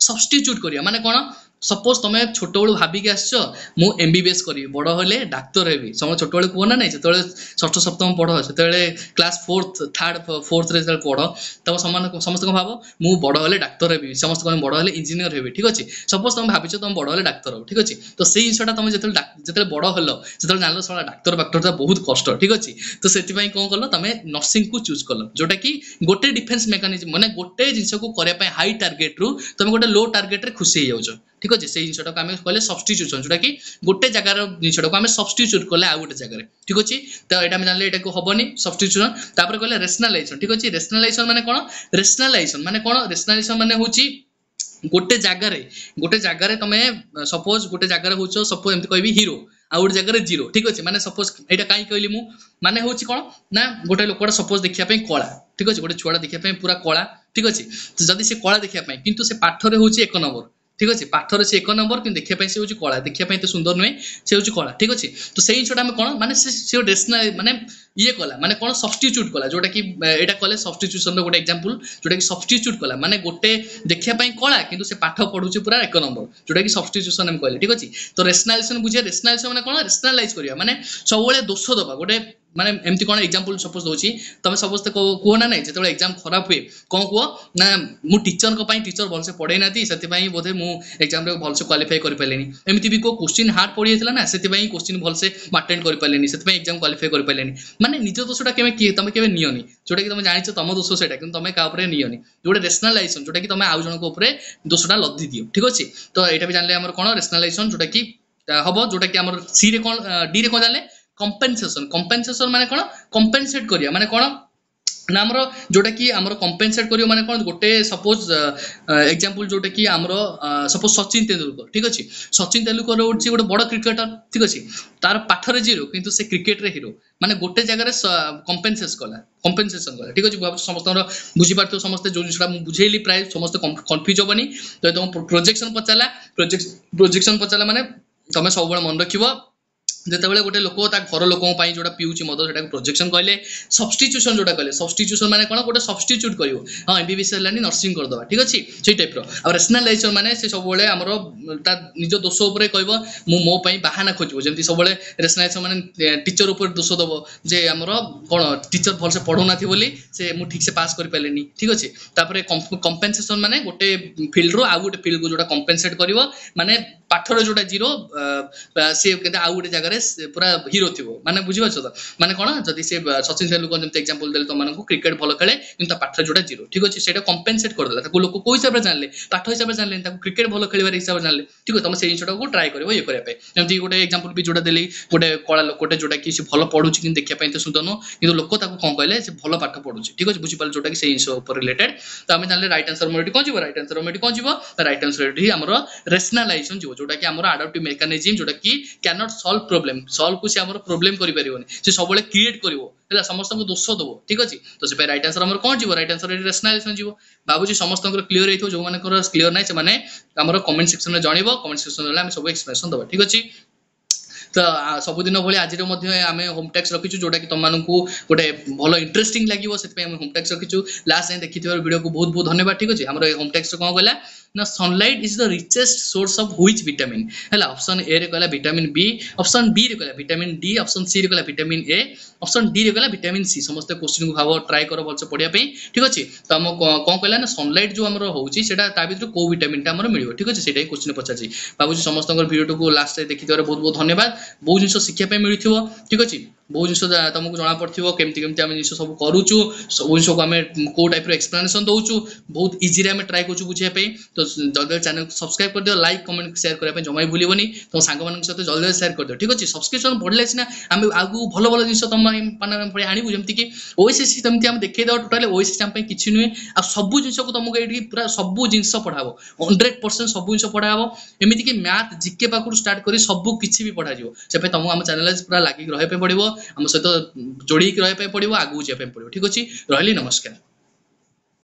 ସବଷ୍ଟିଚ୍ୟୁଟ୍ କରିବା ମାନେ କ'ଣ ସପୋଜ୍ ତମେ ଛୋଟବେଳୁ ଭାବିକି ଆସିଛ ମୁଁ ଏମ୍ ବି ବି ଏସ୍ କରିବି ବଡ଼ ହେଲେ ଡାକ୍ତର ହେବି ସମସ୍ତେ ଛୋଟବେଳେ କୁହ ନା ନାହିଁ ଯେତେବେଳେ ଷଷ୍ଠ ସପ୍ତମ ପଢ଼ ସେତେବେଳେ କ୍ଲାସ୍ ଫୋର୍ଥ ଥାର୍ଡ଼ ଫୋର୍ଥରେ ଯେତେବେଳେ ପଢ଼ ତମ ସମାନ ସମସ୍ତେ କ'ଣ ଭାବ ମୁଁ ବଡ଼ ହେଲେ ଡାକ୍ତର ହେବି ସମସ୍ତେ କ'ଣ ବଡ଼ ହେଲେ ଇଞ୍ଜିନିୟର ହେବି ଠିକ୍ ଅଛି ସପୋଜ୍ ତମେ ଭାବିଛ ତମେ ବଡ଼ ହେଲେ ଡାକ୍ତର ହେବ ଠିକ୍ ଅଛି ତ ସେଇ ଜିନିଷଟା ତମେ ଯେତେବେଳେ ଯେତେବେଳେ ବଡ଼ ହେଲ ସେତେବେଳେ ଜାଣିଲ ଶଳା ଡାକ୍ତର ବାକ୍ତରଟା ବହୁତ କଷ୍ଟ ଠିକ୍ ଅଛି ତ ସେଥିପାଇଁ କ'ଣ କଲ ତମେ ନର୍ସିଂକୁ ଚୁଜ୍ କଲ ଯେଉଁଟାକି ଗୋଟେ ଡିଫେନ୍ସ ମେକାନିଜମ୍ ମାନେ ଗୋଟେ ଜିନିଷକୁ କରିବା ପାଇଁ ହାଇ ଟାର୍ଗେଟ୍ରୁ ତମେ ଗୋଟେ ଲୋ ଟାର୍ଗେଟ୍ରେ ଖୁସି ହେଇଯାଉଛ ঠিক ଅଛି ସେଇ ଜିନିଷଟାକୁ ଆମେ କହିଲେ ସବଷ୍ଟିଚ୍ୟୁସନ୍ ଯେଉଁଟାକି ଗୋଟେ ଜାଗାର ଜିନିଷଟାକୁ ଆମେ ସବଷ୍ଟିଚ୍ୟୁଟ୍ କଲେ ଆଉ ଗୋଟେ ଜାଗାରେ ଠିକ୍ ଅଛି ତ ଏଇଟା ଆମେ ଜାଣିଲେ ଏଇଟାକୁ ହେବନି ସବଷ୍ଟିଚ୍ୟୁସନ୍ ତାପରେ କହିଲେ ରେସନାଲାଇଜେସନ୍ ଠିକ୍ ଅଛି ରେସନାଲାଇଜେସନ୍ ମାନେ କ'ଣ ରେସନାଲାଇଜେସନ୍ ମାନେ କ'ଣ ରେସନାଲାଇଜେସନ୍ ମାନେ ହେଉଛି ଗୋଟେ ଜାଗାରେ ଗୋଟେ ଜାଗାରେ ତମେ ସପୋଜ୍ ଗୋଟେ ଜାଗାରେ ହେଉଛ ସପୋଜ୍ ଏମିତି କହିବି ହିରୋ ଆଉ ଗୋଟେ ଜାଗାରେ ଜିରୋ ଠିକ୍ ଅଛି ମାନେ ସପୋଜ୍ ଏଇଟା କାହିଁକି କହିଲି ମୁଁ ମାନେ ହେଉଛି କ'ଣ ନା ଗୋଟେ ଲୋକଟା ସପୋଜ୍ ଦେଖିବା ପାଇଁ କଳା ଠିକ୍ ଅଛି ଗୋଟେ ଛୁଆଟା ଦେଖିବା ପାଇଁ ପୁରା କଳା ଠିକ୍ ଅଛି ଯଦି ସେ କଳା ଦେଖିବା ପାଇଁ କିନ୍ତୁ ସେ ପାଠରେ ହେଉଛି ଏକ ନମ୍ବର ঠিক ଅଛି ପାଠରେ ସେ ଏକ ନମ୍ବର କିନ୍ତୁ ଦେଖିବା ପାଇଁ ସେ ହେଉଛି କଳା ଦେଖିବା ପାଇଁ ଏତେ ସୁନ୍ଦର ନୁହେଁ ସେ ହେଉଛି କଳା ଠିକ୍ ଅଛି ତ ସେଇ ଜିନିଷଟା ଆମେ କ'ଣ ମାନେ ସେ ସେ ଡେସନାରୀ ମାନେ ଇଏ କଲା ମାନେ କ'ଣ ସବଷ୍ଟିଚ୍ୟୁଟ୍ କଲା ଯେଉଁଟାକି ଏଇଟା କଲେ ସବଷ୍ଟିଚ୍ୟୁସନ୍ର ଗୋଟେ ଏକ୍ଜାମ୍ପଲ୍ ଯେଉଁଟାକି ସବଷ୍ଟିଚ୍ୟୁଟ୍ କଲା ମାନେ ଗୋଟେ ଦେଖିବା ପାଇଁ କଳା କିନ୍ତୁ ସେ ପାଠ ପଢ଼ୁଛି ପୁରା ଏକ ନମ୍ବର ଯେଉଁଟାକି ସବଷ୍ଟିଚ୍ୟୁସନ୍ ଆମେ କହିଲେ ଠିକ୍ ଅଛି ତ ରେସନାଲାଇଜେସନ୍ ବୁଝିବା ରେସନାଲାଇଜେସନ୍ ମାନେ କ'ଣ ରେସନାଲାଇଜ୍ କରିବା ମାନେ ସବୁବେଳେ ଦୋଷ ଦେବା ଗୋଟେ ମାନେ ଏମିତି କ'ଣ ଏକ୍ଜାମ୍ପଲ୍ ସପୋଜ୍ ଦେଉଛି ତମେ ସମସ୍ତେ କୁହ ନା ନାହିଁ ଯେତେବେଳେ ଏକ୍ଜାମ୍ ଖରାପ ହୁଏ କ'ଣ କୁହ ନା ମୁଁ ଟିଚର୍ଙ୍କ ପାଇଁ ଟିଚର୍ ଭଲସେ ପଢ଼େଇ ନାହାନ୍ତି ସେଥିପାଇଁ ବୋଧେ ମୁଁ ଏକ୍ଜାମ୍ରେ ଭଲସେ କ୍ୱାଲିଫାଇ କରିପାରିଲିନି ଏମିତି ବି କେଉଁ କୋଶ୍ଚିନ୍ ହାର୍ଡ଼ ପଡ଼ିଯାଇଥିଲା ନା ସେଥିପାଇଁ କୋଶ୍ଚିନ୍ ଭଲସେ ଆଟେଣ୍ଡ କରିପାରିଲିନି ସେଥିପାଇଁ ଏକ୍ଜାମ୍ କ୍ୱାଲିଫାଇ କରିପାରିଲିନି ମାନେ ନିଜ ଦୋଷଟା କେବେ ତମେ କେବେ ନିଅନି ଯେଉଁଟାକି ତମେ ଜାଣିଛ ତମ ଦୋଷ ସେଇଟା କିନ୍ତୁ ତମେ କାହା ଉପରେ ନିଅନି ଯେଉଁଟା ରେସନାଲାଇଜେସନ୍ ଯେଉଁଟାକି ତମେ ଆଉ ଜଣଙ୍କ ଉପରେ ଦୋଷଟା ଲଦି ଦିଅ ଠିକ୍ ଅଛି ତ ଏଇଟା ବି ଜାଣିଲେ ଆମର କ'ଣ ରେସନାଲାଇଜେସନ୍ ଯେଉଁଟାକି ହବ ଯେଉଁଟାକି ଆମର ସିରେ କ'ଣ ଡିରେ କ'ଣ ଜାଣିଲେ কম্পেনসেসন কম্পেনসেসন মানে কোণ কম্পেনসেট করিয়া মানে কোণ ନା ଆମର ଯେଉଁଟାକି ଆମର କମ୍ପେନସେଟ୍ କରିବ ମାନେ କ'ଣ ଗୋଟେ ସପୋଜ୍ ଏକ୍ଜାମ୍ପଲ୍ ଯେଉଁଟାକି ଆମର ସପୋଜ୍ ସଚିନ ତେନ୍ଦୁଲକର ଠିକ୍ ଅଛି ସଚିନ ତେନ୍ଦୁଲକର ହେଉଛି ଗୋଟେ ବଡ଼ କ୍ରିକେଟର୍ ଠିକ୍ ଅଛି ତାର ପାଠରେ ଜିରୋ କିନ୍ତୁ ସେ କ୍ରିକେଟ୍ରେ ହିରୋ ମାନେ ଗୋଟେ ଜାଗାରେ କମ୍ପେନସେସ୍ କଲା କମ୍ପେନସେସନ୍ କଲା ଠିକ୍ ଅଛି ଭାବୁଛି ସମସ୍ତଙ୍କର ବୁଝିପାରୁଥିବ ସମସ୍ତେ ଯେଉଁ ଜିନିଷଟା ମୁଁ ବୁଝେଇଲି ପ୍ରାୟ ସମସ୍ତେ କନଫ୍ୟୁଜ୍ ହେବନି ତ ତମ ପ୍ରୋଜେକ୍ସନ୍ ପଚାରିଲା ପ୍ରୋଜେକ୍ସନ୍ ପଚାରିଲା ମାନେ ତମେ ସବୁବେଳେ ମନେ ରଖିବ ଯେତେବେଳେ ଗୋଟେ ଲୋକ ତା ଘର ଲୋକଙ୍କ ପାଇଁ ଯେଉଁଟା ପିଉଛି ମଦ ସେଟାକୁ ପ୍ରୋଜେକ୍ସନ୍ କହିଲେ ସବଷ୍ଟିଚ୍ୟୁସନ୍ ଯେଉଁଟା କହିଲେ ସବଷ୍ଟିଚ୍ୟୁସନ୍ ମାନେ କ'ଣ ଗୋଟେ ସବଷ୍ଟିଚ୍ୟୁଟ୍ କରିବ ହଁ ଏମ୍ ବି ବି ହେଲାନି ନର୍ସିଂ କରିଦେବା ଠିକ୍ ଅଛି ସେଇ ଟାଇପ୍ର ଆଉ ରେସନାଲାଇଜର୍ ମାନେ ସେ ସବୁବେଳେ ଆମର ତା ନିଜ ଦୋଷ ଉପରେ କହିବ ମୁଁ ମୋ ପାଇଁ ବାହାନା ଖୋଜିବ ଯେମିତି ସବୁବେଳେ ରେସନାଲାଇଜର୍ ମାନେ ଟିଚର୍ ଉପରେ ଦୋଷ ଦେବ ଯେ ଆମର କ'ଣ ଟିଚର୍ ଭଲସେ ପଢ଼ଉନାହାନ୍ତି ବୋଲି ସେ ମୁଁ ଠିକ୍ସେ ପାସ୍ କରିପାରିଲିନି ଠିକ୍ ଅଛି ତାପରେ କମ୍ପେନ୍ସେସନ୍ ମାନେ ଗୋଟେ ଫିଲ୍ଡରୁ ଆଉ ଗୋଟେ ଫିଲ୍ଡକୁ ଯେଉଁଟା କମ୍ପେନ୍ସେଟ୍ କରିବ ମାନେ ପାଠର ଯେଉଁଟା ଜିରୋ ସେ କେତେ ଆଉ ଗୋଟେ ଜାଗାରେ ପୁରା ହିରୋ ଥିବ ମାନେ ବୁଝିପାରୁଛ ତ ମାନେ କଣ ଯଦି ସେ ସଚିନ ତେନ୍ଦୁଲକର ଯେମିତି ଏକ୍ସାମ୍ପଲ ଦେଲେ ତମମାନଙ୍କୁ କ୍ରିକେଟ ଭଲ ଖେଳେ କିନ୍ତୁ ତା ପାଠରେ ଯୋଉଟା ଜିରୋ ଠିକ ଅଛି ସେଇଟା କମ୍ପେନସେଟ୍ କରିଦେଲା ତାକୁ ଲୋକ କୋଉ ହିସାବରେ ଜାଣିଲେ ପାଠ ହିସାବରେ ଜାଣିଲେ ତାକୁ କ୍ରିକେଟ ଭଲ ଖେଳିବାର ହିସାବରେ ଜାଣିଲେ ଠିକ ଅଛି ତମେ ସେଇ ଜିନିଷଟାକୁ ଟ୍ରାଏ କରିବ ଇଏ କରିବା ପାଇଁ ଯେମିତି ଗୋଟେ ଏକ୍ସାମ୍ପଲ ବି ଯୋଉଟା ଦେଲି ଗୋଟେ କଳା ଲୋକଟେ ଯୋଉଟା କି ସେ ଭଲ ପଢୁଛି କିନ୍ତୁ ଦେଖିବା ପାଇଁ ଏତେ ସୁନ୍ଦର ନୁହଁ କିନ୍ତୁ ଲୋକ ତାକୁ କଣ କହିଲେ ସେ ଭଲ ପାଠ ପଢୁଛି ଠିକ ଅଛି ବୁଝିପାରିଲେ ଯୋଉଟା କି ସେଇ ଜିନିଷ ଉପରେ ରିଲେଟେଡ ତ ଆମେ ଜାଣିଲେ ରାଇଟ୍ ଆନ୍ସର ଆମର ଏଠି କଣ ଯିବ ରାଇଟ୍ ଆନ୍ସର ଆମର ଏଠି କଣ ଯିବ ରାଇଟ୍ ଆନ୍ସର ଏଠି ଆମର ରେସନାଲାଇଜେସନ ଯିବ ଯୋଉଟା କି ଆମର ଆଡପ୍ଟିଭ ମେକାନିଜିମ୍ ଯୋଉଟା କି କ୍ୟାନଟ୍ ସଲ୍ଭ ପ୍ରୋବ୍ଲେମ୍ ସଲ୍ଭକୁ ସେ ଆମର ପ୍ରୋବ୍ଲେମ୍ କରିପାରିବନି ସେ ସବୁବେଳେ କ୍ରିଏଟ୍ କରିବ ହେଲା ସମସ୍ତଙ୍କୁ ଦୋଷ ଦେବ ଠିକ୍ ଅଛି ତ ସେଥିପାଇଁ ରାଇଟ୍ ଆନ୍ସର୍ ଆମର କ'ଣ ଯିବ ରାଇଟ୍ ଆନ୍ସର୍ ଏଠି ରେସନାଲାଇଜେସନ୍ ଯିବ ଭାବୁଛି ସମସ୍ତଙ୍କର କ୍ଲିୟର୍ ହେଇଥିବ ଯେଉଁମାନଙ୍କର କ୍ଲିୟର୍ ନାହିଁ ସେମାନେ ଆମର କମେଣ୍ଟ ସେକ୍ସନ୍ରେ ଜଣେଇବ କମେଣ୍ଟ ସେକ୍ସନ୍ ହେଲେ ଆମେ ସବୁ ଏକ୍ସପ୍ରେସନ୍ ଦେବା ଠିକ୍ ଅଛି ତ ସବୁଦିନ ଭଳି ଆଜିର ମଧ୍ୟ ଆମେ ହୋମ୍ ଟ୍ୟାକ୍ସ ରଖିଛୁ ଯେଉଁଟାକି ତୁମମାନଙ୍କୁ ଗୋଟେ ଭଲ ଇଣ୍ଟରେଷ୍ଟିଂ ଲାଗିବ ସେଥିପାଇଁ ଆମେ ହୋମ୍ ଟ୍ୟାକ୍ସ ରଖିଛୁ ଲାଷ୍ଟ ଯାଏଁ ଦେଖିଥିବାରୁ ଭିଡ଼ିଓକୁ ବହୁତ ବହୁତ ଧନ୍ୟବାଦ ଠିକ୍ ଅଛି ଆମର ହୋମ୍ ଟ୍ୟାକ୍ସରେ କ'ଣ କହିଲା ନା sunlight is the richest source of which vitamin ହେଲା ଅପସନ୍ ଏରେ କହିଲା ଭିଟାମିନ୍ ବି ଅପସନ୍ ବିରେ କହିଲା ଭିଟାମିନ୍ ଡି ଅପସନ୍ ସିରେ କହିଲା ଭିଟାମିନ୍ ଏ ଅପସନ୍ ଡିରେ କହିଲା ଭିଟାମିନ୍ ସି ସମସ୍ତେ କୋଶ୍ଚିନ୍କୁ ଭାବ ଟ୍ରାଏ କର ଭଲସେ ପଢ଼ିବା ପାଇଁ ଠିକ୍ ଅଛି ତ ଆମ କ'ଣ କହିଲା ନା ସନଲାଇଟ୍ ଯେଉଁ ଆମର ହେଉଛି ସେଇଟା ତା ଭିତରୁ କେଉଁ ଭିଟାମିନ୍ଟା ଆମର ମିଳିବ ଠିକ୍ ଅଛି ସେଇଟା ହିଁ କୋଶ୍ଚିନ୍ ପଚାରିଛି ଭାବୁଛି ସମସ୍ତଙ୍କର ଭିଡ଼ିଓଟିକୁ ଲାଷ୍ଟରେ ଦେଖିଥିବାରେ ବହୁତ ବହୁତ ଧନ୍ୟବାଦ ବହୁତ ଜିନିଷ ଶିଖିବା ପାଇଁ ମିଳିଥିବ ଠିକ୍ ଅଛି বহু ଜିନିଷ ତୁମକୁ ଜଣାପଡ଼ିଥିବ କେମିତି କେମିତି ଆମେ ଜିନିଷ ସବୁ କରୁଛୁ ସବୁ ଜିନିଷକୁ ଆମେ କେଉଁ ଟାଇପ୍ର ଏକ୍ସପ୍ଲାନେସନ୍ ଦେଉଛୁ ବହୁତ ଇଜିରେ ଆମେ ଟ୍ରାଏ କରୁଛୁ ବୁଝିବା ପାଇଁ ତ ଜଲ୍ଦି ଚ୍ୟାନେଲକୁ ସବସ୍କ୍ରାଇବ୍ କରିଦିଅ ଲାଇକ୍ କମେଣ୍ଟ ସେୟାର କରିବା ପାଇଁ ଜମା ଭୁଲିବନି ତୁମ ସାଙ୍ଗମାନଙ୍କ ସହିତ ଜଲ୍ଦି ସେୟାର କରିଦିଅ ଠିକ୍ ଅଛି ସବସ୍କ୍ରିପସନ୍ ବଢ଼ିଲେ ସିନା ଆମେ ଆଗକୁ ଭଲ ଭଲ ଜିନିଷ ତୁମ ପାଇଁ ଆଣିବୁ ଯେମିତିକି ଓଏସିସି ସେମିତି ଆମେ ଦେଖେଇଦେବା ଟୋଟାଲି ଓଏସିସି ଆମ ପାଇଁ କିଛି ନୁହେଁ ଆଉ ସବୁ ଜିନିଷକୁ ତୁମକୁ ଏଇଠି ପୁରା ସବୁ ଜିନିଷ ପଢ଼ାହବ ହଣ୍ଡ୍ରେଡ଼ ପରସେଣ୍ଟ ସବୁ ଜିନିଷ ପଢ଼ାହବ ଏମିତିକି ମ୍ୟାଥ୍ ଜିକେ ପାଖରୁ ଷ୍ଟାର୍ଟ କରି ସବୁ କିଛି ବି ପଢ଼ାଯିବ ସେଥିପାଇଁ ତୁମକୁ ଆମ ଚ୍ୟାନେଲ୍ ପୁରା ଲାଗିକି ରହିବା ପାଇଁ ପଡ଼ିବ ଆମ ସହିତ ଯୋଡ଼ିକି ରହିବା ପାଇଁ ପଡ଼ିବ ଆଗକୁ ଯିବା ପାଇଁ ପଡ଼ିବ ଠିକ ଅଛି ରହିଲି ନମସ୍କାର